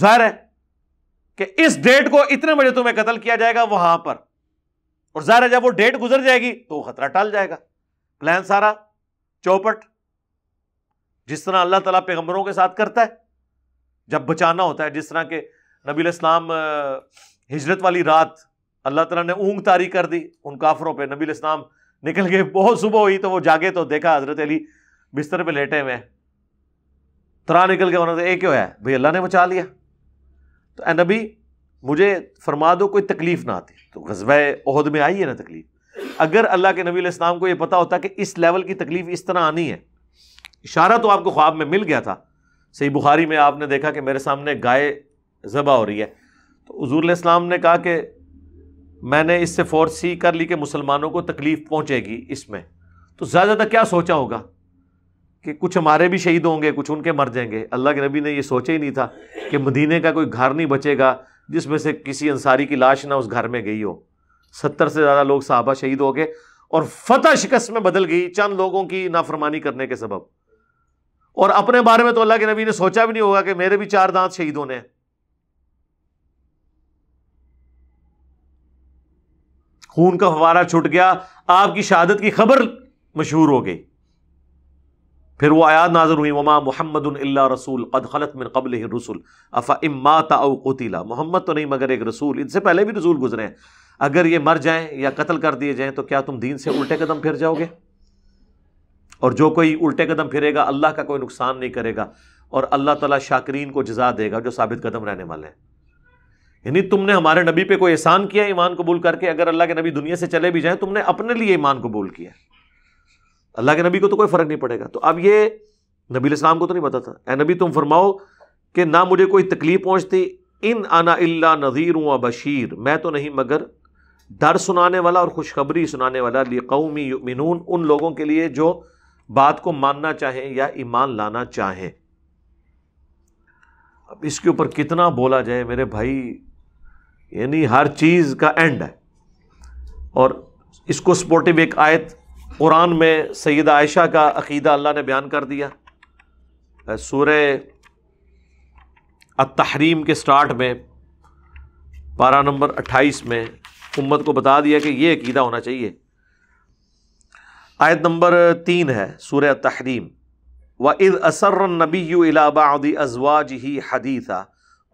जाहिर है कि इस डेट को इतने बजे तुम्हें कत्ल किया जाएगा वहां पर और जाहिर है जब वो डेट गुजर जाएगी तो खतरा टल जाएगा प्लान सारा चौपट जिस तरह अल्लाह तला पैगम्बरों के साथ करता है जब बचाना होता है जिस तरह के नबी इस्लाम हिजरत वाली रात अल्लाह तला ने ऊंग तारी कर दी उन काफरों पर नबी इस्लाम निकल गए बहुत सुबह हुई तो वो जागे तो देखा हजरत अली बिस्तर पर लेटे हुए तरा निकल गया उन्होंने एक क्यों है भाई अल्लाह ने बचा लिया અને અબી મુજે ફરમા દો કોઈ તકલીફ ના આપે તો ગઝબે ઓહદ મે આઈએ ના તકલીફ અગર અલ્લાહ કે નબી અલાયસલામ કો યે પતા હોતા કે ઇસ લેવલ કી તકલીફ ઇસ તરહ આની હે ઈશારા તો આપકો ખواب મે મિલ ગયા થા સાહી બુખારી મે આપને دیکھا કે મેરે સામે ગાય જબા હો રહી હે તો ઉઝુર અલાયસલામ ને કહા કે મેને ઇસસે ફોરસી કર લી કે મુસ્લમાનો કો તકલીફ પહોંચેગી ઇસમે તો જ્યાદાતા ક્યા સોચા હોગા कि कुछ हमारे भी शहीद होंगे कुछ उनके मर जाएंगे अल्लाह के नबी ने ये सोचा ही नहीं था कि मदीने का कोई घर नहीं बचेगा जिसमें से किसी अंसारी की लाश ना उस घर में गई हो सत्तर से ज़्यादा लोग साहबा शहीद हो गए और फतह शिकस्त में बदल गई चंद लोगों की नाफरमानी करने के सबब और अपने बारे में तो अल्लाह के नबी ने सोचा भी नहीं होगा कि मेरे भी चार दांत शहीद होने हैं खून का फवारा छूट गया आपकी शहादत की खबर मशहूर हो गई फिर वो आयात नाजर हुई वमा मोहम्मद रसूल अद खलत मिन कबल रसूल अफ़ा इम्मा कोतीला मोहम्मद तो नहीं मगर एक रसूल इनसे पहले भी रसूल गुजरे हैं अगर ये मर जाएं या कत्ल कर दिए जाएं तो क्या तुम दीन से उल्टे कदम फिर जाओगे और जो कोई उल्टे कदम फिरेगा अल्लाह का कोई नुकसान नहीं करेगा और अल्लाह तला शाकरीन को जजा देगा जो साबित कदम रहने वाले हैं यानी तुमने हमारे नबी पे कोई एहसान किया ईमान कबूल करके अगर अल्लाह के नबी दुनिया से चले भी जाएं तुमने अपने लिए ईमान कबूल किया अल्लाह के नबी को तो कोई फ़र्क नहीं पड़ेगा तो अब ये नबी इस्लाम को तो नहीं पता था ए नबी तुम फरमाओ कि ना मुझे कोई तकलीफ़ पहुँचती इन आना अल्ला नज़ीर व बशीर मैं तो नहीं मगर डर सुनाने वाला और खुशखबरी सुनाने वाला कौमी मिनून उन लोगों के लिए जो बात को मानना चाहें या ईमान लाना चाहें अब इसके ऊपर कितना बोला जाए मेरे भाई यानी हर चीज़ का एंड है और इसको सपोर्टिव एक आयत कुरान में सैद आयशा का अकीदा अल्लाह ने बयान कर दिया सूर तहरीम के स्टार्ट में पारा नंबर अट्ठाईस में उम्मत को बता दिया कि ये अकीदा होना चाहिए आयत नंबर तीन है सूर तहरीम व इद असर नबी इलाबादी अजवाज ही हदीसा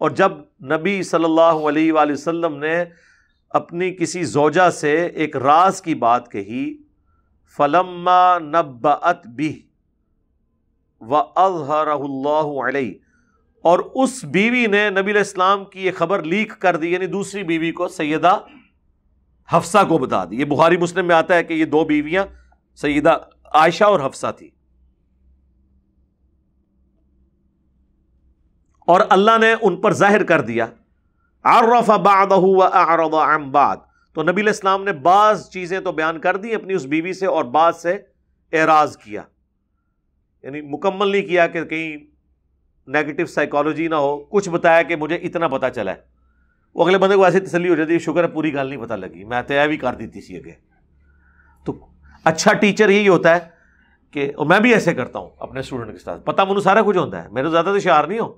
और जब नबी सल्लल्लाहु अलैहि वसल्लम ने अपनी किसी जोजा से एक राज की बात कही फ़लम्मा नब्बअत भी व अजहरल्ला और उस बीवी ने नबी इस्लाम की यह खबर लीक कर दी यानी दूसरी बीवी को सैदा हफ्सा को बता दी ये बुहारी मुस्लिम में आता है कि ये दो बीवियां सैदा आयशा और हफ्सा थी और अल्लाह ने उन पर जाहिर कर दिया आरफ आबाद हुआ तो नबी इस्लाम ने बाज चीज़ें तो बयान कर दी अपनी उस बीवी से और बाज से एराज किया यानी मुकम्मल नहीं किया कि कहीं नेगेटिव साइकोलॉजी ना हो कुछ बताया कि मुझे इतना पता चला है वो अगले बंदे को ऐसी तसली हो जाती है शुक्र है पूरी गाल नहीं पता लगी मैं तय तो भी कर दी थी अगे तो अच्छा टीचर यही होता है कि मैं भी ऐसे करता हूँ अपने स्टूडेंट के साथ पता मुझे सारा कुछ होता है मेरे तो ज़्यादा तो शार नहीं हो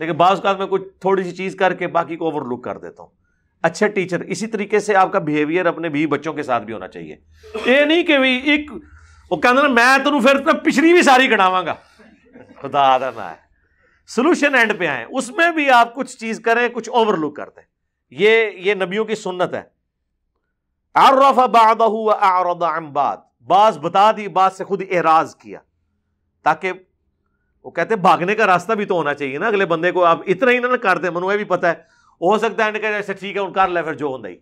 लेकिन बाद में कुछ थोड़ी सी चीज़ करके बाकी को ओवरलुक कर देता हूँ अच्छे टीचर इसी तरीके से आपका बिहेवियर अपने भी बच्चों के साथ भी होना चाहिए ये नहीं कि भी एक वो कहते ना मैं तेन फिर मैं तो पिछली भी सारी कटावगा खुदा आदा ना है सोल्यूशन एंड पे आए उसमें भी आप कुछ चीज करें कुछ ओवरलुक कर दें ये ये नबियों की सुन्नत है आरफा बता दी बात से खुद एराज किया ताकि वो कहते भागने का रास्ता भी तो होना चाहिए ना अगले बंदे को आप इतना ही ना कर दे मनु भी पता है हो सकता है अच्छा ठीक है उनका फिर जो नहीं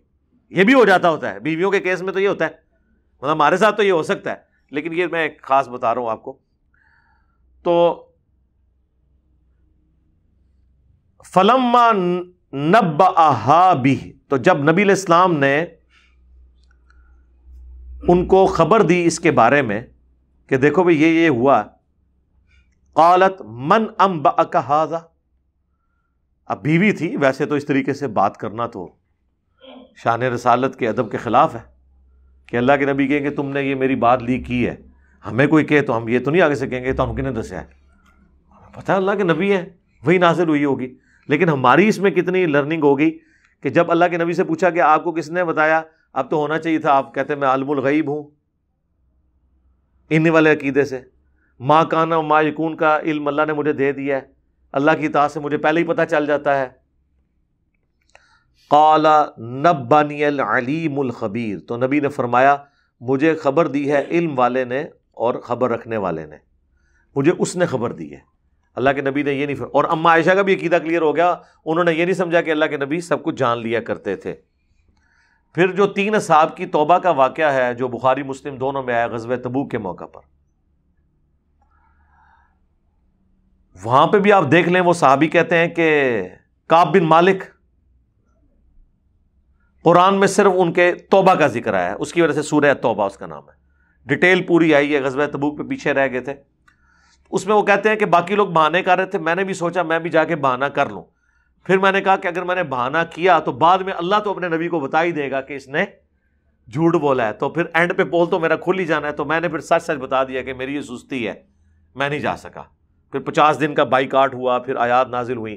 ये भी हो जाता होता है बीवियों के केस में तो ये होता है मतलब हमारे साथ तो ये हो सकता है लेकिन ये मैं खास बता रहा हूं आपको तो फलम्मा नब आहाबी तो जब नबी इस्लाम ने उनको खबर दी इसके बारे में कि देखो भाई ये ये हुआ कालत मन अम्ब अकहाजा अब बीवी थी वैसे तो इस तरीके से बात करना तो शान रसालत के अदब के ख़िलाफ़ है कि अल्लाह के नबी कहेंगे तुमने ये मेरी बात ली की है हमें कोई कहे तो हम ये तो नहीं आगे से कहेंगे तो हम किने है पता है अल्लाह के नबी है वही नाजिल हुई होगी लेकिन हमारी इसमें कितनी लर्निंग होगी कि जब अल्लाह के नबी से पूछा कि आपको किसने बताया अब तो होना चाहिए था आप कहते मैं आलमुल गईब हूँ इन वाले अकीदे से माँ काना माँ यकून का इल्म अल्लाह ने मुझे दे दिया है अल्लाह की इतात से मुझे पहले ही पता चल जाता है काला नब्बानियल अलीमखबीर तो नबी ने फरमाया मुझे खबर दी है इल्म वाले ने और ख़बर रखने वाले ने मुझे उसने खबर दी है अल्लाह के नबी ने ये नहीं फर... और अम्मा आयशा का भी अकीदा क्लियर हो गया उन्होंने ये नहीं समझा कि अल्लाह के नबी सब कुछ जान लिया करते थे फिर जो तीन साहब की तोबा का वाक़ है जो बुखारी मुस्लिम दोनों में आया गजब तबू के मौका पर वहां पे भी आप देख लें वो साहबी कहते हैं कि काब बिन मालिक कुरान में सिर्फ उनके तोबा का जिक्र आया है उसकी वजह से सूर्य तोबा उसका नाम है डिटेल पूरी आई है गजब तबूक पे पीछे रह गए थे उसमें वो कहते हैं कि बाकी लोग बहाने कर रहे थे मैंने भी सोचा मैं भी जाके बहाना कर लूँ फिर मैंने कहा कि अगर मैंने बहाना किया तो बाद में अल्लाह तो अपने नबी को बता ही देगा कि इसने झूठ बोला है तो फिर एंड पे बोल तो मेरा खुल ही जाना है तो मैंने फिर सच सच बता दिया कि मेरी ये सुस्ती है मैं नहीं जा सका फिर पचास दिन का बाइकाट हुआ फिर आयात नाजिल हुई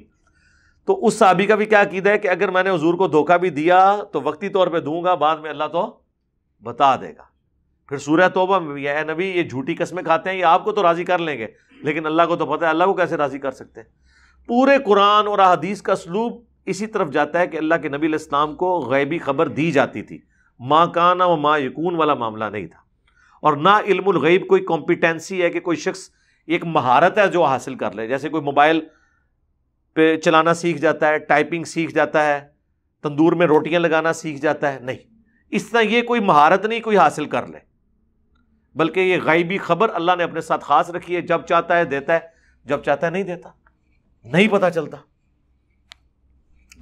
तो उस साबी का भी क्या अकीदा है कि अगर मैंने हजूर को धोखा भी दिया तो वक्ती तौर पर दूंगा बाद में अल्लाह तो बता देगा फिर सूर्य तोबा में भी है नबी ये झूठी कस्में खाते हैं ये आपको तो राज़ी कर लेंगे लेकिन अल्लाह को तो पता है अल्लाह को कैसे राज़ी कर सकते हैं पूरे कुरान और अदीस का स्लूब इसी तरफ जाता है कि अल्लाह के नबी इस्लाम को गैबी खबर दी जाती थी माँ का ना व माँ यकून वाला मामला नहीं था और ना इल्मुल गैब कोई कॉम्पिटेंसी है कि कोई शख्स एक महारत है जो हासिल कर ले जैसे कोई मोबाइल पे चलाना सीख जाता है टाइपिंग सीख जाता है तंदूर में रोटियां लगाना सीख जाता है नहीं इस तरह ये कोई महारत नहीं कोई हासिल कर ले बल्कि ये गैबी खबर अल्लाह ने अपने साथ खास रखी है जब चाहता है देता है जब चाहता है नहीं देता नहीं पता चलता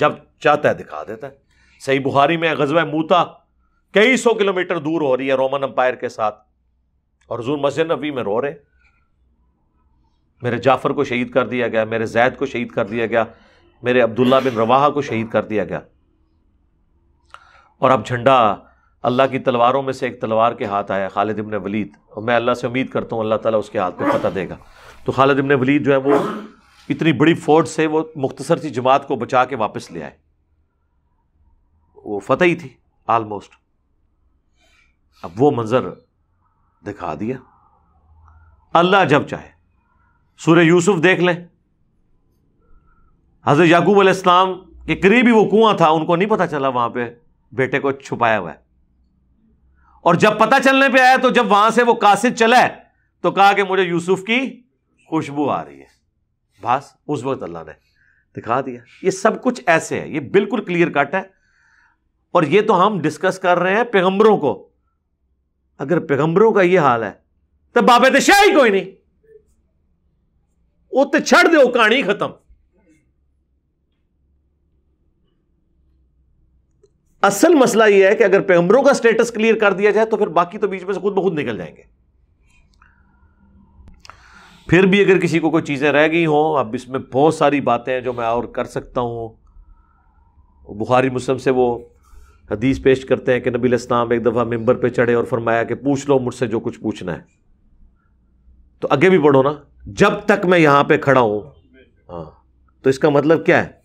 जब चाहता है दिखा देता है सही बुहारी में गजब मूता कई सौ किलोमीटर दूर हो रही है रोमन अंपायर के साथ और जूर मस्जिद नबी में रो रहे मेरे जाफ़र को शहीद कर दिया गया मेरे जैद को शहीद कर दिया गया मेरे अब्दुल्ला बिन रवाहा को शहीद कर दिया गया और अब झंडा अल्लाह की तलवारों में से एक तलवार के हाथ आया खालिद इबन वलीद और मैं अल्लाह से उम्मीद करता हूँ अल्लाह ताला उसके हाथ पे पता देगा तो खालिद इबन वलीद जो है वो इतनी बड़ी फ़ौज से वो मुख्तसर सी जमात को बचा के वापस ले आए वो फतेह ही थी आलमोस्ट अब वो मंज़र दिखा दिया अल्लाह जब चाहे सूर्य यूसुफ देख लें हज़रत याकूब अलैहिस्सलाम के करीब ही वो कुआं था उनको नहीं पता चला वहां पे बेटे को छुपाया हुआ है और जब पता चलने पे आया तो जब वहां से वो कासिद चला तो कहा कि मुझे यूसुफ की खुशबू आ रही है बस उस वक्त अल्लाह ने दिखा दिया ये सब कुछ ऐसे है ये बिल्कुल क्लियर कट है और ये तो हम डिस्कस कर रहे हैं पैगंबरों को अगर पैगंबरों का ये हाल है तब बाबे तो शाही कोई नहीं ਉੱਤੇ छड़ दो ਕਹਾਣੀ खत्म असल मसला यह है कि अगर पैगंबरों का स्टेटस क्लियर कर दिया जाए तो फिर बाकी तो बीच में से खुद ब खुद निकल जाएंगे फिर भी अगर किसी को कोई चीज़ें रह गई हों अब इसमें बहुत सारी बातें हैं जो मैं और कर सकता हूं बुखारी मुस्लिम से वो हदीस पेश करते हैं कि नबी इस्लाम एक दफ़ा मेंबर पे चढ़े और फरमाया कि पूछ लो मुझसे जो कुछ पूछना है तो आगे भी बढ़ो ना जब तक मैं यहां पे खड़ा हूं हाँ तो इसका मतलब क्या है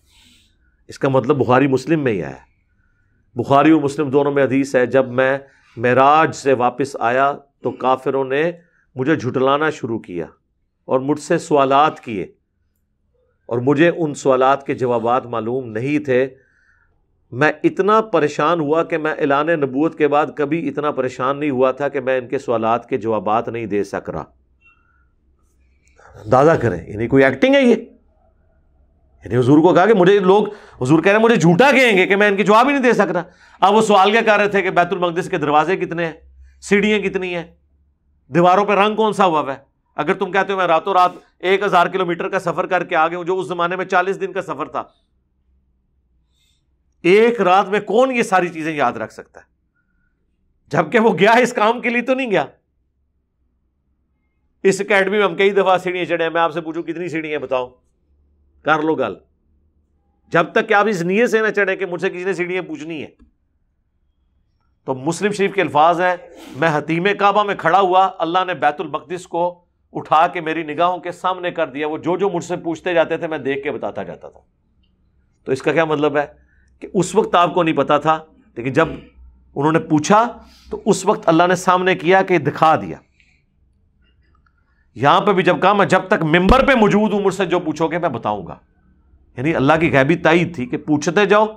इसका मतलब बुखारी मुस्लिम में ही आया है बुखारी और मुस्लिम दोनों में अधीस है जब मैं महराज से वापस आया तो काफिरों ने मुझे झुटलाना शुरू किया और मुझसे सवालात किए और मुझे उन सवालात के जवाब मालूम नहीं थे मैं इतना परेशान हुआ कि मैं ऐलान नबूत के बाद कभी इतना परेशान नहीं हुआ था कि मैं इनके सवालात के जवाब नहीं दे सक रहा अंदाज़ा करें यानी कोई एक्टिंग है ये यानी हजूर को कहा कि मुझे लोग हजूर कह रहे हैं मुझे झूठा कहेंगे कि मैं इनके जवाब ही नहीं दे सकता अब वो सवाल क्या कर रहे थे कि बैतुल मकदस के दरवाजे कितने हैं सीढ़ियाँ कितनी हैं दीवारों पर रंग कौन सा हुआ है अगर तुम कहते हो मैं रातों रात एक हज़ार किलोमीटर का सफ़र करके आ गया हूं जो उस ज़माने में चालीस दिन का सफ़र था एक रात में कौन ये सारी चीज़ें याद रख सकता है जबकि वो गया इस काम के लिए तो नहीं गया इस अकेडमी में हम कई दफ़ा सीढ़ियाँ चढ़े हैं मैं आपसे पूछू कितनी सीढ़ियां बताओ कर लो गल जब तक कि आप इस नीयत से ना चढ़े कि मुझसे किसी ने सीढ़ियां पूछनी है तो मुस्लिम शरीफ के अल्फाज हैं मैं हतीम काबा में खड़ा हुआ अल्लाह ने बैतुल बैतुलमकदस को उठा के मेरी निगाहों के सामने कर दिया वो जो जो मुझसे पूछते जाते थे मैं देख के बताता जाता था तो इसका क्या मतलब है कि उस वक्त आपको नहीं पता था लेकिन जब उन्होंने पूछा तो उस वक्त अल्लाह ने सामने किया कि दिखा दिया यहां पे भी जब कहा मैं जब तक मेंबर पे मौजूद हूं मुझसे जो पूछोगे मैं बताऊंगा यानी अल्लाह की गैबी तायद थी कि पूछते जाओ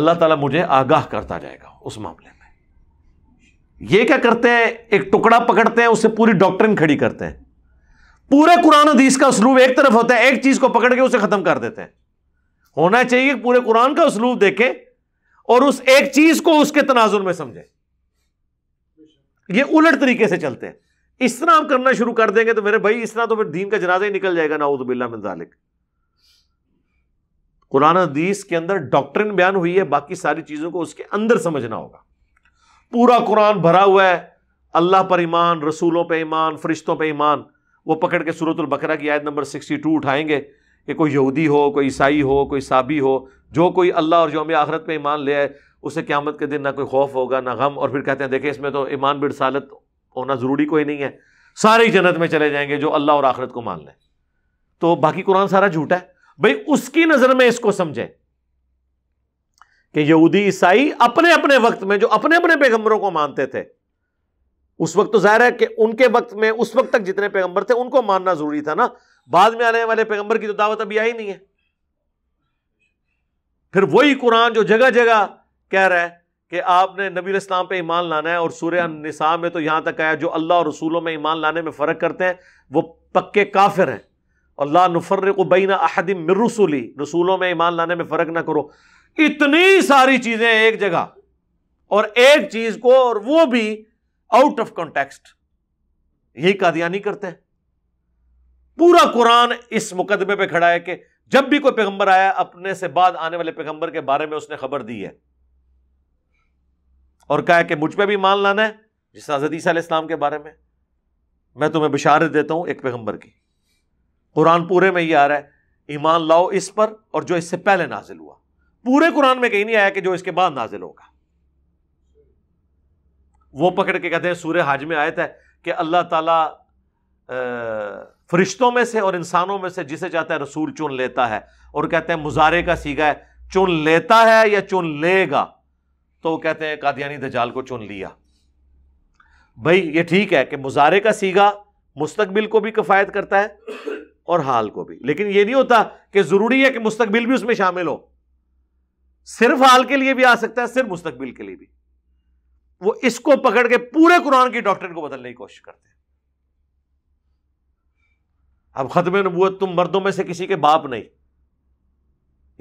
अल्लाह ताला मुझे आगाह करता जाएगा उस मामले में ये क्या करते हैं एक टुकड़ा पकड़ते हैं उससे पूरी डॉक्ट्रिन खड़ी करते हैं पूरे कुरान हदीस का उसलूब एक तरफ होता है एक चीज को पकड़ के उसे खत्म कर देते हैं होना चाहिए पूरे कुरान का उसलूब देखें और उस एक चीज को उसके तनाजुर में समझे ये उलट तरीके से चलते हैं इस तरह हम करना शुरू कर देंगे तो मेरे भाई इस तरह तो फिर दीन का जनाजा ही निकल जाएगा उदबिल्ला मिनजालिक कुरान हदीस के अंदर डॉक्ट्रिन बयान हुई है बाकी सारी चीज़ों को उसके अंदर समझना होगा पूरा कुरान भरा हुआ है अल्लाह पर ईमान रसूलों पर ईमान फरिश्तों पर ईमान वो पकड़ के सूरतुल बकरा की आयत नंबर 62 उठाएंगे कि कोई यहूदी हो कोई ईसाई हो कोई साबी हो जो कोई अल्लाह और योम आखरत पर ईमान ले आए उसे क्यामत के दिन ना कोई खौफ होगा ना गम और फिर कहते हैं देखे इसमें तो ईमान बिरसालत होना ज़रूरी कोई नहीं है सारे जन्नत में चले जाएंगे जो अल्लाह और आखरत को मान लें तो बाकी कुरान सारा झूठा है भाई उसकी नज़र में इसको समझें कि यहूदी ईसाई अपने अपने वक्त में जो अपने अपने पैगंबरों को मानते थे उस वक्त तो जाहिर है कि उनके वक्त में उस वक्त तक जितने पैगंबर थे उनको मानना जरूरी था ना बाद में आने वाले पैगंबर की तो दावत अभी आई नहीं है फिर वही कुरान जो जगह जगह कह रहा है कि आपने नबी इस्लाम पे ईमान लाना है और सूर्य निसा में तो यहाँ तक आया जो अल्लाह और रसूलों में ईमान लाने में फ़र्क करते हैं वो पक्के काफिर हैं अल्लाह नफर बैन अहदम मिर रसूली रसूलों में ईमान लाने में फ़र्क ना करो इतनी सारी चीज़ें एक जगह और एक चीज़ को और वो भी आउट ऑफ कॉन्टेक्स्ट यही कादिया नहीं करते पूरा कुरान इस मुकदमे पर खड़ा है कि जब भी कोई पैगंबर आया अपने से बाद आने वाले पैगंबर के बारे में उसने खबर दी है और कहा कि मुझ पर भी मान लाना है जिस हजरत इस्लाम के बारे में मैं तुम्हें बिशारत देता हूँ एक पैगम्बर की कुरान पूरे में ये आ रहा है ईमान लाओ इस पर और जो इससे पहले नाजिल हुआ पूरे कुरान में कहीं नहीं आया कि जो इसके बाद नाजिल होगा वो पकड़ के कहते हैं सूर्य हाज में आयत है कि अल्लाह ताला फरिश्तों में से और इंसानों में से जिसे चाहता है रसूल चुन लेता है और कहते हैं मुजारे का सीगा है चुन लेता है या चुन लेगा तो वो कहते हैं कादियानी दजाल को चुन लिया भाई ये ठीक है कि मुजारे का सीगा मुस्तकबिल को भी किफायत करता है और हाल को भी लेकिन ये नहीं होता कि जरूरी है कि मुस्तकबिल भी उसमें शामिल हो सिर्फ हाल के लिए भी आ सकता है सिर्फ मुस्तकबिल के लिए भी वो इसको पकड़ के पूरे कुरान की डॉक्टर को बदलने की कोशिश करते हैं अब खत्म नबूत तुम मर्दों में से किसी के बाप नहीं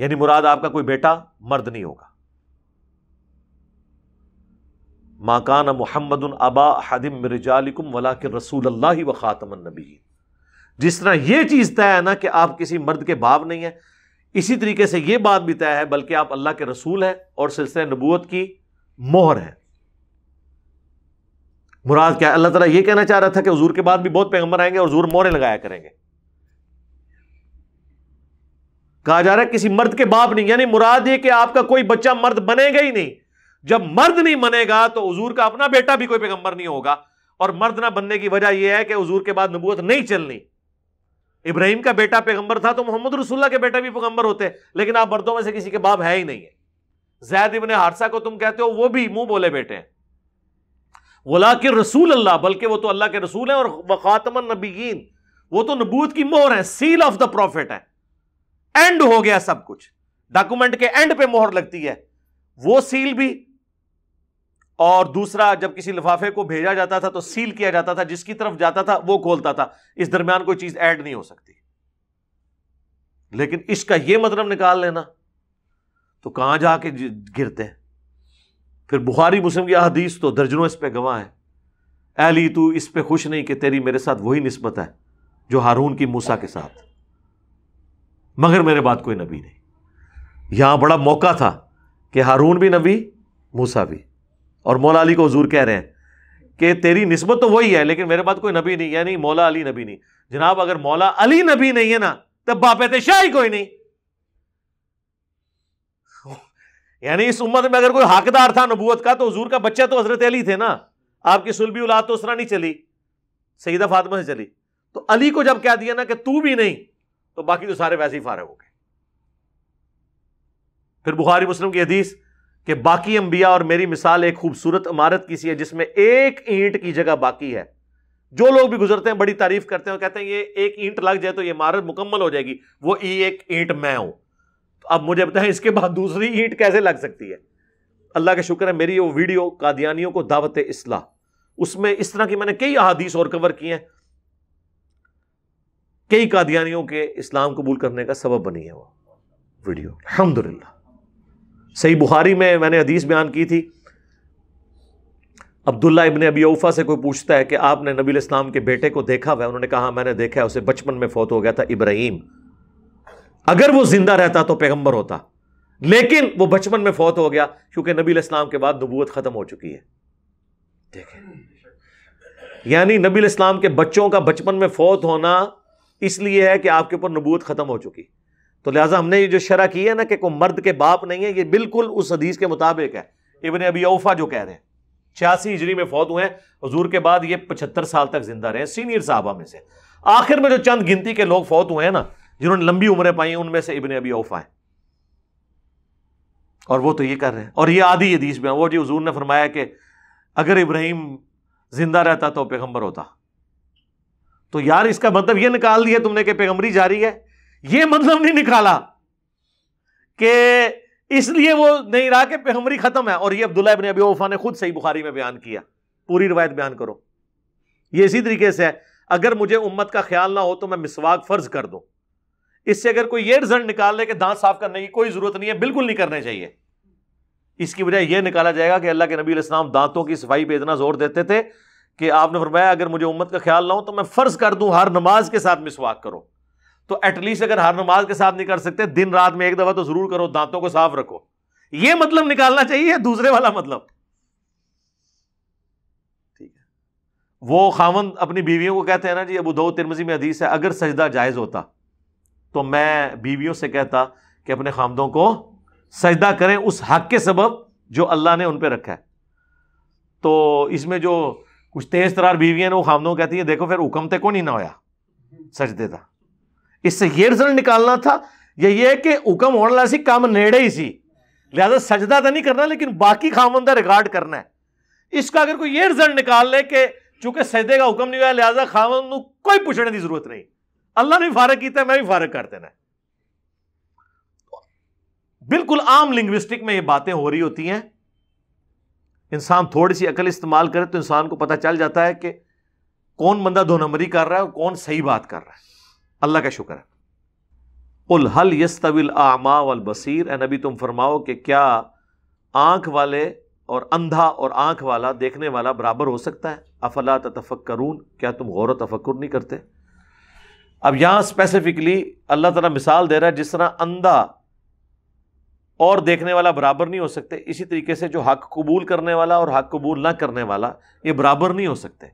यानी मुराद आपका कोई बेटा मर्द नहीं होगा माकान मोहम्मद अबा हदिम रजालकुम वला के रसूल अल्लाह व नबी जिस तरह यह चीज़ तय है ना कि आप किसी मर्द के बाप नहीं हैं इसी तरीके से यह बात भी तय है बल्कि आप अल्लाह के रसूल हैं और सिलसिले नबूत की मोहर है मुराद क्या अल्लाह तला ये कहना चाह रहा था कि हजूर के बाद भी बहुत पैगंबर आएंगे और हजूर मोहरें लगाया करेंगे कहा जा रहा है किसी मर्द के बाप नहीं यानी मुराद ये कि आपका कोई बच्चा मर्द बनेगा ही नहीं जब मर्द नहीं बनेगा तो हजूर का अपना बेटा भी कोई पैगंबर नहीं होगा और मर्द ना बनने की वजह यह है कि हजूर के बाद नबूत नहीं चलनी इब्राहिम का बेटा पैगंबर था तो मोहम्मद रसुल्ला के बेटे भी पैगंबर होते लेकिन आप मर्दों में से किसी के बाप है ही नहीं है जैद इबन हारसा को तुम कहते हो वो भी मुंह बोले बेटे हैं वला के रसूल अल्लाह बल्कि वो तो अल्लाह के रसूल है और वातमन नबीन वो तो नबूत की मोहर है सील ऑफ द प्रॉफिट है एंड हो गया सब कुछ डॉक्यूमेंट के एंड पे मोहर लगती है वो सील भी और दूसरा जब किसी लिफाफे को भेजा जाता था तो सील किया जाता था जिसकी तरफ जाता था वो खोलता था इस दरमियान कोई चीज ऐड नहीं हो सकती लेकिन इसका यह मतलब निकाल लेना तो कहां जाके गिरते हैं फिर बुखारी मुस्लिम की अहदीस तो दर्जनों इस पर गवाह है अली तू इस पर खुश नहीं कि तेरी मेरे साथ वही नस्बत है जो हारून की मूसा के साथ मगर मेरे बात कोई नबी नहीं यहां बड़ा मौका था कि हारून भी नबी मूसा भी और मौला अली को हजूर कह रहे हैं कि तेरी नस्बत तो वही है लेकिन मेरे पास कोई नबी नहीं यानी मौला अली नबी नहीं जनाब अगर मौला अली नबी नहीं है ना तब तो बापत शाही कोई नहीं यानी इस उम्मत में अगर कोई हकदार था नबूत का तो हजूर का बच्चा तो हजरत अली थे ना आपकी सुलभी उलाद तो उसरा नहीं चली सईदा फातिमा से चली तो अली को जब कह दिया ना कि तू भी नहीं तो बाकी तो सारे वैसे ही फारग हो गए फिर बुखारी मुस्लिम की हदीस कि बाकी अंबिया और मेरी मिसाल एक खूबसूरत इमारत की सी है जिसमें एक ईंट की जगह बाकी है जो लोग भी गुजरते हैं बड़ी तारीफ करते हैं और कहते हैं ये एक ईंट लग जाए तो ये इमारत मुकम्मल हो जाएगी वो ई एक ईंट मैं हूं तो अब मुझे बताएं इसके बाद दूसरी ईंट कैसे लग सकती है अल्लाह का शुक्र है मेरी वो वीडियो कादियानियों को दावत इसलाह उसमें इस तरह की मैंने कई अहादीस और कवर किए हैं कई कादियानियों के इस्लाम कबूल करने का सबब बनी है वो वीडियो अलहमदुल्ला सही बुखारी में मैंने हदीस बयान की थी अब्दुल्ला इबन अबी उफ़ा से कोई पूछता है कि आपने नबी इस्लाम के बेटे को देखा हुआ उन्होंने कहा हाँ, मैंने देखा है उसे बचपन में फौत हो गया था इब्राहिम अगर वो जिंदा रहता तो पैगंबर होता लेकिन वो बचपन में फौत हो गया क्योंकि नबी इस्लाम के बाद नबूत ख़त्म हो चुकी है देखें यानी नबी इस्लाम के बच्चों का बचपन में फौत होना इसलिए है कि आपके ऊपर नबूत ख़त्म हो चुकी तो लिहाजा हमने ये जो शरा की है ना कि कोई मर्द के बाप नहीं है ये बिल्कुल उस हदीस के मुताबिक है इबन अबी औफा जो कह रहे हैं छियासी हिजरी में फौत हुए हैं हजूर के बाद ये पचहत्तर साल तक जिंदा रहे सीनियर साहबा में से आखिर में जो चंद गिनती के लोग फौत हुए हैं ना जिन्होंने लंबी उम्रें पाई उनमें से इबन अबी औफा है और वो तो ये कर रहे हैं और ये आधी हदीस में वो जी हजूर ने फरमाया कि अगर इब्राहिम जिंदा रहता तो पैगम्बर होता तो यार इसका मतलब ये निकाल दिया तुमने कि पैगम्बरी जारी है ये मतलब नहीं निकाला कि इसलिए वो नहीं रहा कि पैगंबरी खत्म है और ये अब्दुल्ला इबन अबी वफा ने खुद सही बुखारी में बयान किया पूरी रिवायत बयान करो ये इसी तरीके से है अगर मुझे उम्मत का ख्याल ना हो तो मैं मिसवाक फर्ज कर दूं इससे अगर कोई ये रिजल्ट निकाल ले कि दांत साफ करने की कोई जरूरत नहीं है बिल्कुल नहीं करने चाहिए इसकी वजह यह निकाला जाएगा कि अल्लाह के नबी इस्लाम दांतों की सफाई पर इतना जोर देते थे कि आपने फरमाया अगर मुझे उम्मत का ख्याल ना हो तो मैं फर्ज कर दूं हर नमाज के साथ मिसवाक करो तो एटलीस्ट अगर हर नमाज के साथ नहीं कर सकते दिन रात में एक दफा तो जरूर करो दांतों को साफ रखो यह मतलब निकालना चाहिए दूसरे वाला मतलब ठीक है वो खामन अपनी बीवियों को कहते हैं ना जी अब दो तिरमजी में हदीस है अगर सजदा जायज होता तो मैं बीवियों से कहता कि अपने खामदों को सजदा करें उस हक के सबब जो अल्लाह ने उन पर रखा है तो इसमें जो कुछ तेज तरार बीवियां वो खामदों को कहती है देखो फिर हुक्म तो कौन ही ना होया सजदे का इससे ये रिजल्ट निकालना था या ये कि हुक्म होने वाला काम नेड़े ही सी लिहाजा सजदा तो नहीं करना लेकिन बाकी खामन का रिकॉर्ड करना है इसका अगर कोई ये रिजल्ट निकाल ले कि चूंकि सजदे का हुक्म नहीं हुआ लिहाजा खामन को कोई पूछने की जरूरत नहीं अल्लाह ने भी फारक किया मैं भी फारक कर देना है बिल्कुल आम लिंग्विस्टिक में ये बातें हो रही होती हैं इंसान थोड़ी सी अकल इस्तेमाल करे तो इंसान को पता चल जाता है कि कौन बंदा दो नंबरी कर रहा है और कौन सही बात कर रहा है अल्लाह का शुक्र है उल हल यस्तविल आमा वल बसीर ए नबी तुम फरमाओ कि क्या आंख वाले और अंधा और आंख वाला देखने वाला बराबर हो सकता है अफला करून क्या तुम गौर तफक्र नहीं करते अब यहां स्पेसिफिकली अल्लाह तला मिसाल दे रहा है जिस तरह अंधा और देखने वाला बराबर नहीं हो सकते इसी तरीके से जो हक कबूल करने वाला और हक कबूल ना करने वाला ये बराबर नहीं हो सकते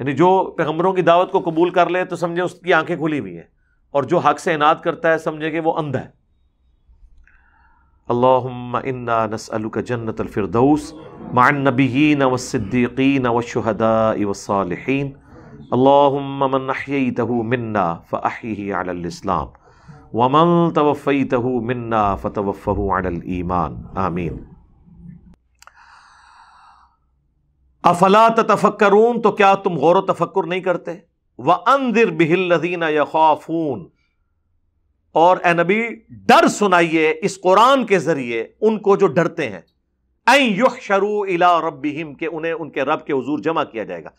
यानी जो पैगम्बरों की दावत को कबूल कर ले तो समझे उसकी आंखें खुली हुई हैं और जो हक से इनाद करता है समझे कि वो अंधा है अल्लाम इन्ना नसअल जन्नत अलफरदौस मान नबीन वसिद्दीकीन वशहदा वसालहीन अल्लाम मन तहु मन्ना फ़ाही अलस्लाम वमन तवफ़ी तहु मन्ना फ़तवफ़ू अल ईमान आमीन अफला तफक्रून तो क्या तुम गौर तफक्र नहीं करते व अंदिर बिहिल्लदीना या और ए नबी डर सुनाइए इस कुरान के जरिए उनको जो डरते हैं ऐ युह शरू इला रबिम के उन्हें उनके रब के हजूर जमा किया जाएगा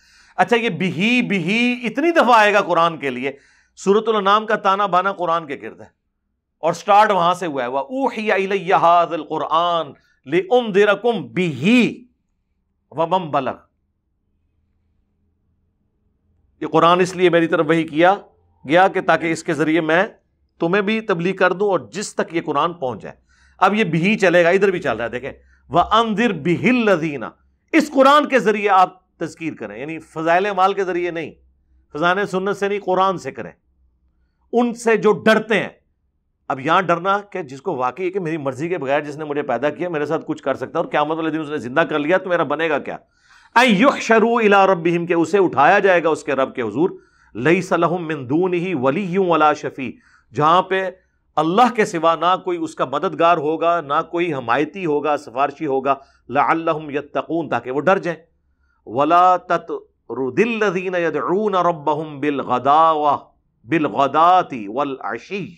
अच्छा ये बिही बिही इतनी दफ़ा आएगा कुरान के लिए सूरत नाम का ताना बाना कुरान के किरद है और स्टार्ट वहां से हुआ है वह ऊहिया कुरान ले बिही वमम बलग ये कुरान इसलिए मेरी तरफ वही किया गया कि ताकि इसके ज़रिए मैं तुम्हें भी तबलीग कर दूं और जिस तक ये कुरान पहुंच जाए अब ये भी चलेगा इधर भी चल रहा है देखें वह अंदिर बिहिल लदीना इस कुरान के ज़रिए आप तस्कीर करें यानी फ़जाइल माल के ज़रिए नहीं फजाने सुन्नत से नहीं कुरान से करें उनसे जो डरते हैं अब यहाँ डरना कि जिसको वाकई है कि मेरी मर्जी के बगैर जिसने मुझे पैदा किया मेरे साथ कुछ कर सकता है और क्या मतलब दिन उसने जिंदा कर लिया तो मेरा बनेगा क्या आई युख शरू इला रबिम के उसे उठाया जाएगा उसके रब के हजूर लई सलहम मंदून ही वली यूं अला शफ़ी जहाँ पे अल्लाह के सिवा ना कोई उसका मददगार होगा ना कोई हमायती होगा सिफारशी होगा लाम यतकून ताकि वो डर जाए वला तत रुदिल्लदीन यदून रबहम बिलगदा बिलगदाती वल आशीष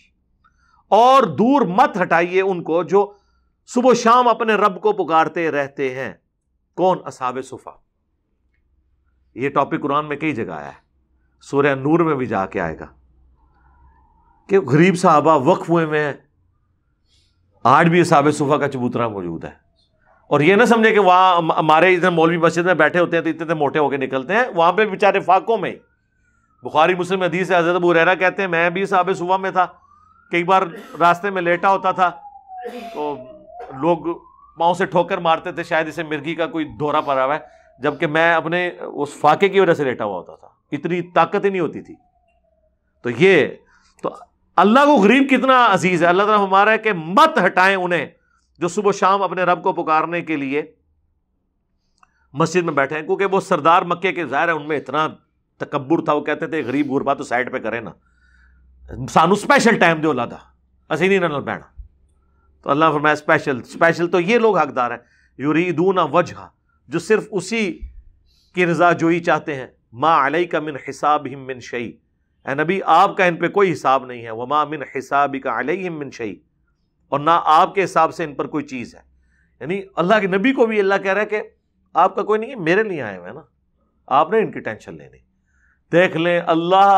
और दूर मत हटाइए उनको जो सुबह शाम अपने रब को पुकारते रहते हैं कौन असाब सुफा ये टॉपिक कुरान में कई जगह आया है सूर्य नूर में भी जाके आएगा कि गरीब साहबा वक्फ हुए में आज भी साब सुफा का चबूतरा मौजूद है और ये ना समझे कि वहां हमारे इधर मौलवी मस्जिद में बैठे होते हैं तो इतने इतने मोटे होके निकलते हैं वहां पर बेचारे फाकों में बुखारी मुस्लिम हदीस हजरत बुरैरा कहते हैं मैं भी साहब सुबह में था कई बार रास्ते में लेटा होता था तो लोग पाँव से ठोकर मारते थे शायद इसे मिर्गी का कोई दौरा पड़ा हुआ है जबकि मैं अपने उस फाके की वजह से लेटा हुआ होता था इतनी ताकत ही नहीं होती थी तो ये तो अल्लाह को गरीब कितना अजीज है अल्लाह तला हमारा है कि मत हटाएं उन्हें जो सुबह शाम अपने रब को पुकारने के लिए मस्जिद में बैठे हैं क्योंकि वो सरदार मक्के के ज़ाहिर है उनमें इतना तकबर था वो कहते थे गरीब गुरबा तो साइड पर करें ना सानू स्पैशल टाइम दो लादा असं नहीं इन्होंने बहना तो अल्लाह फरमाए स्पैशल स्पैशल तो ये लोग हकदार हैं यू दू ना वजह जो सिर्फ उसी की रजा जो ही चाहते हैं माँ अलई का मिन हिसाब हिम मिन शई ए नबी आपका इन पर कोई हिसाब नहीं है वह वमा मिन हिसाब ही का अलई हिम मिन शई और ना आपके हिसाब से इन पर कोई चीज़ है यानी अल्लाह के नबी को भी अल्लाह कह रहा है कि आपका कोई नहीं है मेरे लिए आए हुए हैं ना आपने इनकी टेंशन लेनी देख लें अल्लाह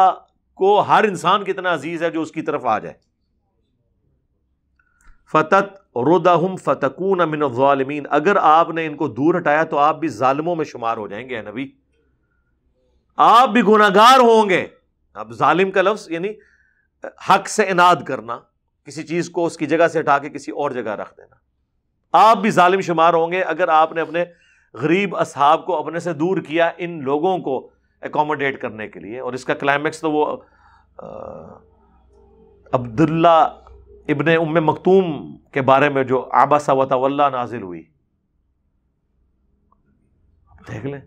को हर इंसान कितना अजीज है जो उसकी तरफ आ जाए फतत रुदहम फतकून मिन ालमीन अगर आपने इनको दूर हटाया तो आप भी ालमों में शुमार हो जाएंगे नबी आप भी गुनागार होंगे अब ालिम का लफ्ज़ यानी हक से इनाद करना किसी चीज़ को उसकी जगह से हटा के किसी और जगह रख देना आप भी जालिम शुमार होंगे अगर आपने अपने गरीब असहाब को अपने से दूर किया इन लोगों को एकोमोडेट करने के लिए और इसका क्लाइमैक्स तो वो अब्दुल्ला इबन उम मखतूम के बारे में जो आबा सवता वल्ला नाजिल हुई देख लें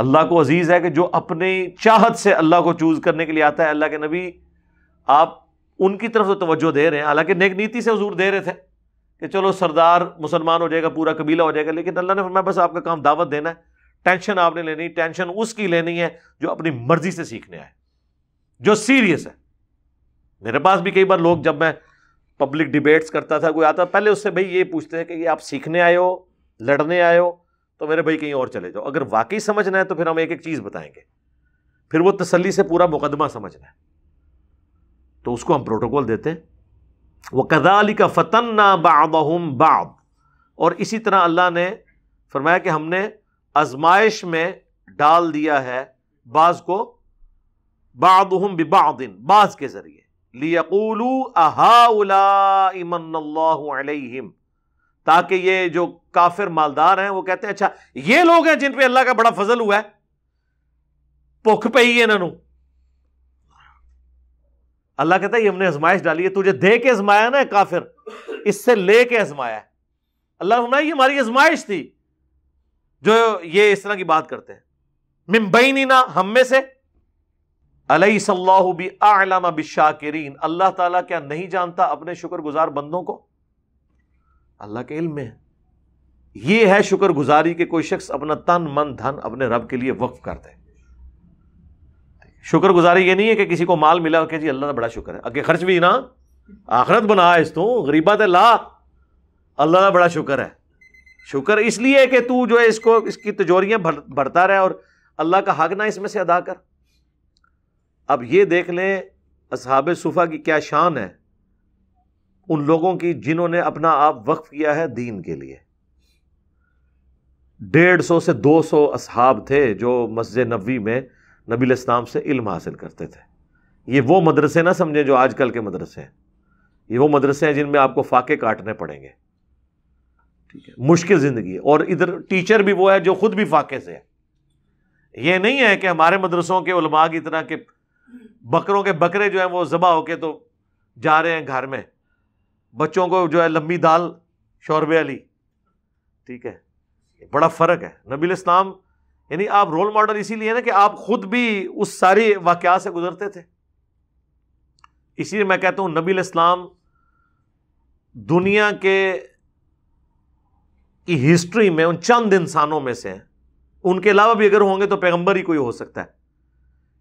अल्लाह को अजीज़ है कि जो अपनी चाहत से अल्लाह को चूज़ करने के लिए आता है अल्लाह के नबी आप उनकी तरफ से तवज्जो दे रहे हैं हालांकि नेक नीति से हजूर दे रहे थे कि चलो सरदार मुसलमान हो जाएगा पूरा कबीला हो जाएगा लेकिन अल्लाह ने मैं बस आपका काम दावत देना है टेंशन आपने लेनी टेंशन उसकी लेनी है जो अपनी मर्जी से सीखने आए जो सीरियस है मेरे पास भी कई बार लोग जब मैं पब्लिक डिबेट्स करता था कोई आता पहले उससे भाई ये पूछते हैं कि ये आप सीखने आए हो लड़ने आए हो तो मेरे भाई कहीं और चले जाओ अगर वाकई समझना है तो फिर हम एक एक चीज़ बताएंगे फिर वो तसली से पूरा मुकदमा समझना है तो उसको हम प्रोटोकॉल देते हैं वह कदाली का फतन ना बाबहम बाब और इसी तरह अल्लाह ने फरमाया कि हमने आजमाइश में डाल दिया है बाज को बादहम बिबादिन बाज के जरिए लियकूलू अहाउलाम ताकि ये जो काफिर मालदार हैं वो कहते हैं अच्छा ये लोग हैं जिन पे अल्लाह का बड़ा फजल हुआ है भुख पे पई इन्हों अल्लाह कहता है ये हमने आजमाइश डाली है तुझे दे के आजमाया ना काफिर इससे लेके आजमाया अल्लाह ने ये हमारी आजमाइश थी जो ये इस तरह की बात करते हैं मिम मिम्बईना हम में से अलई सल्लाबी आलामा बिशाकिरीन अल्लाह ताला क्या नहीं जानता अपने शुक्रगुजार बंदों को अल्लाह के इल्म में है ये है शुक्रगुजारी के कोई शख्स अपना तन मन धन अपने रब के लिए वक्फ कर दे शुक्रगुजारी ये नहीं है कि किसी को माल मिला कि जी अल्लाह का बड़ा शुक्र है अगे खर्च भी ना आखरत बना इस तू गरीबा ला अल्लाह का बड़ा शुक्र है शुक्र इसलिए कि तू जो है इसको इसकी तिजोरियां भर, भरता रहे और अल्लाह का हक ना इसमें से अदा कर अब ये देख लें असहाब सुफा की क्या शान है उन लोगों की जिन्होंने अपना आप वक्फ किया है दीन के लिए डेढ़ सौ से दो सौ असहाब थे जो मस्जिद नबी में नबी इस्लाम से इल्म हासिल करते थे ये वो मदरसे ना समझे जो आजकल के मदरसे हैं ये वो मदरसे हैं जिनमें आपको फाके काटने पड़ेंगे ठीक है मुश्किल ज़िंदगी है और इधर टीचर भी वो है जो ख़ुद भी फाके से है यह नहीं है कि हमारे मदरसों के उलमा की तरह के बकरों के बकरे जो है वो ज़बा होके तो जा रहे हैं घर में बच्चों को जो है लंबी दाल शौरबे अली ठीक है बड़ा फ़र्क है नबी इस्लाम यानी आप रोल मॉडल इसीलिए ना कि आप खुद भी उस सारी वाक़ात से गुजरते थे इसीलिए मैं कहता हूं नबील इस्लाम दुनिया के की हिस्ट्री में उन चंद इंसानों में से उनके अलावा भी अगर होंगे तो पैगंबर ही कोई हो सकता है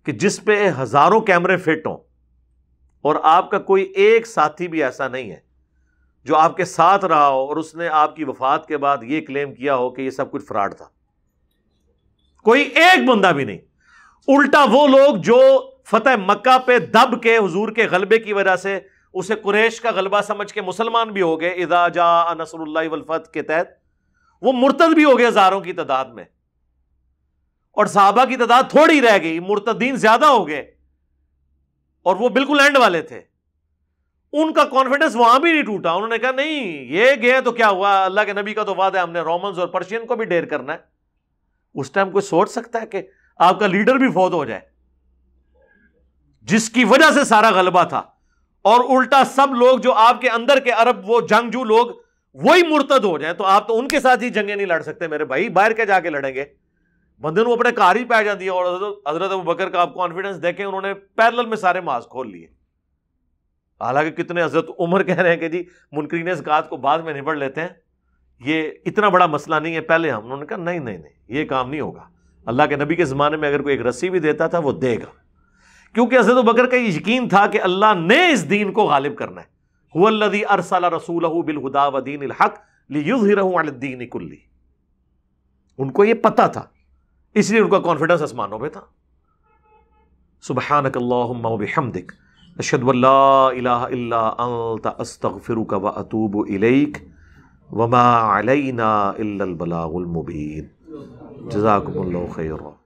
कि जिस पे हजारों कैमरे फिट हों और आपका कोई एक साथी भी ऐसा नहीं है जो आपके साथ रहा हो और उसने आपकी वफात के बाद यह क्लेम किया हो कि यह सब कुछ फ्रॉड था कोई एक बंदा भी नहीं उल्टा वो लोग जो फतेह मक्का पे दब के हुजूर के गलबे की वजह से उसे कुरेश का गलबा समझ के मुसलमान भी हो गए इदाजा नसरुल्लाह वलफत के तहत वो मुर्तद भी हो गए हजारों की तादाद में और साहबा की तादाद थोड़ी रह गई मुर्तदीन ज्यादा हो गए और वो बिल्कुल एंड वाले थे उनका कॉन्फिडेंस वहां भी नहीं टूटा उन्होंने कहा नहीं ये गए तो क्या हुआ अल्लाह के नबी का तो वादा है हमने रोमन्स और पर्शियन को भी डेर करना है उस टाइम कोई सोच सकता है कि आपका लीडर भी फौत हो जाए जिसकी वजह से सारा गलबा था और उल्टा सब लोग जो आपके अंदर के अरब वो जंगजू लोग वही मुर्तद हो जाए तो आप तो उनके साथ ही जंगे नहीं लड़ सकते मेरे भाई बाहर के जाके लड़ेंगे बंदे को अपने कार ही पै जाती है और हजरत अब बकर का आप कॉन्फिडेंस देखें उन्होंने पैरल में सारे मास्क खोल लिए हालांकि कितने हजरत उमर कह रहे हैं कि जी इस गात को बाद में निबड़ लेते हैं ये इतना बड़ा मसला नहीं है पहले हम उन्होंने कहा नहीं नहीं नहीं ये काम नहीं होगा अल्लाह के नबी के ज़माने में अगर कोई एक रस्सी भी देता था वो देगा क्योंकि हजरत बकर का यकीन था कि अल्लाह ने इस दीन को गालिब करना है हुल्लदी अरसल रसूल बिलहुदा हक युद्दीन कुल्ली उनको ये पता था इसलिए उनका कॉन्फिडेंस आसमानों पे था सुबहानकल्लाबिहमदिक अशदुल्लास्तफ़िरुक व अतूब इलेक वमा अलैना इल्लल बलागुल मुबीन जजाकुमुल्लाहु खैरा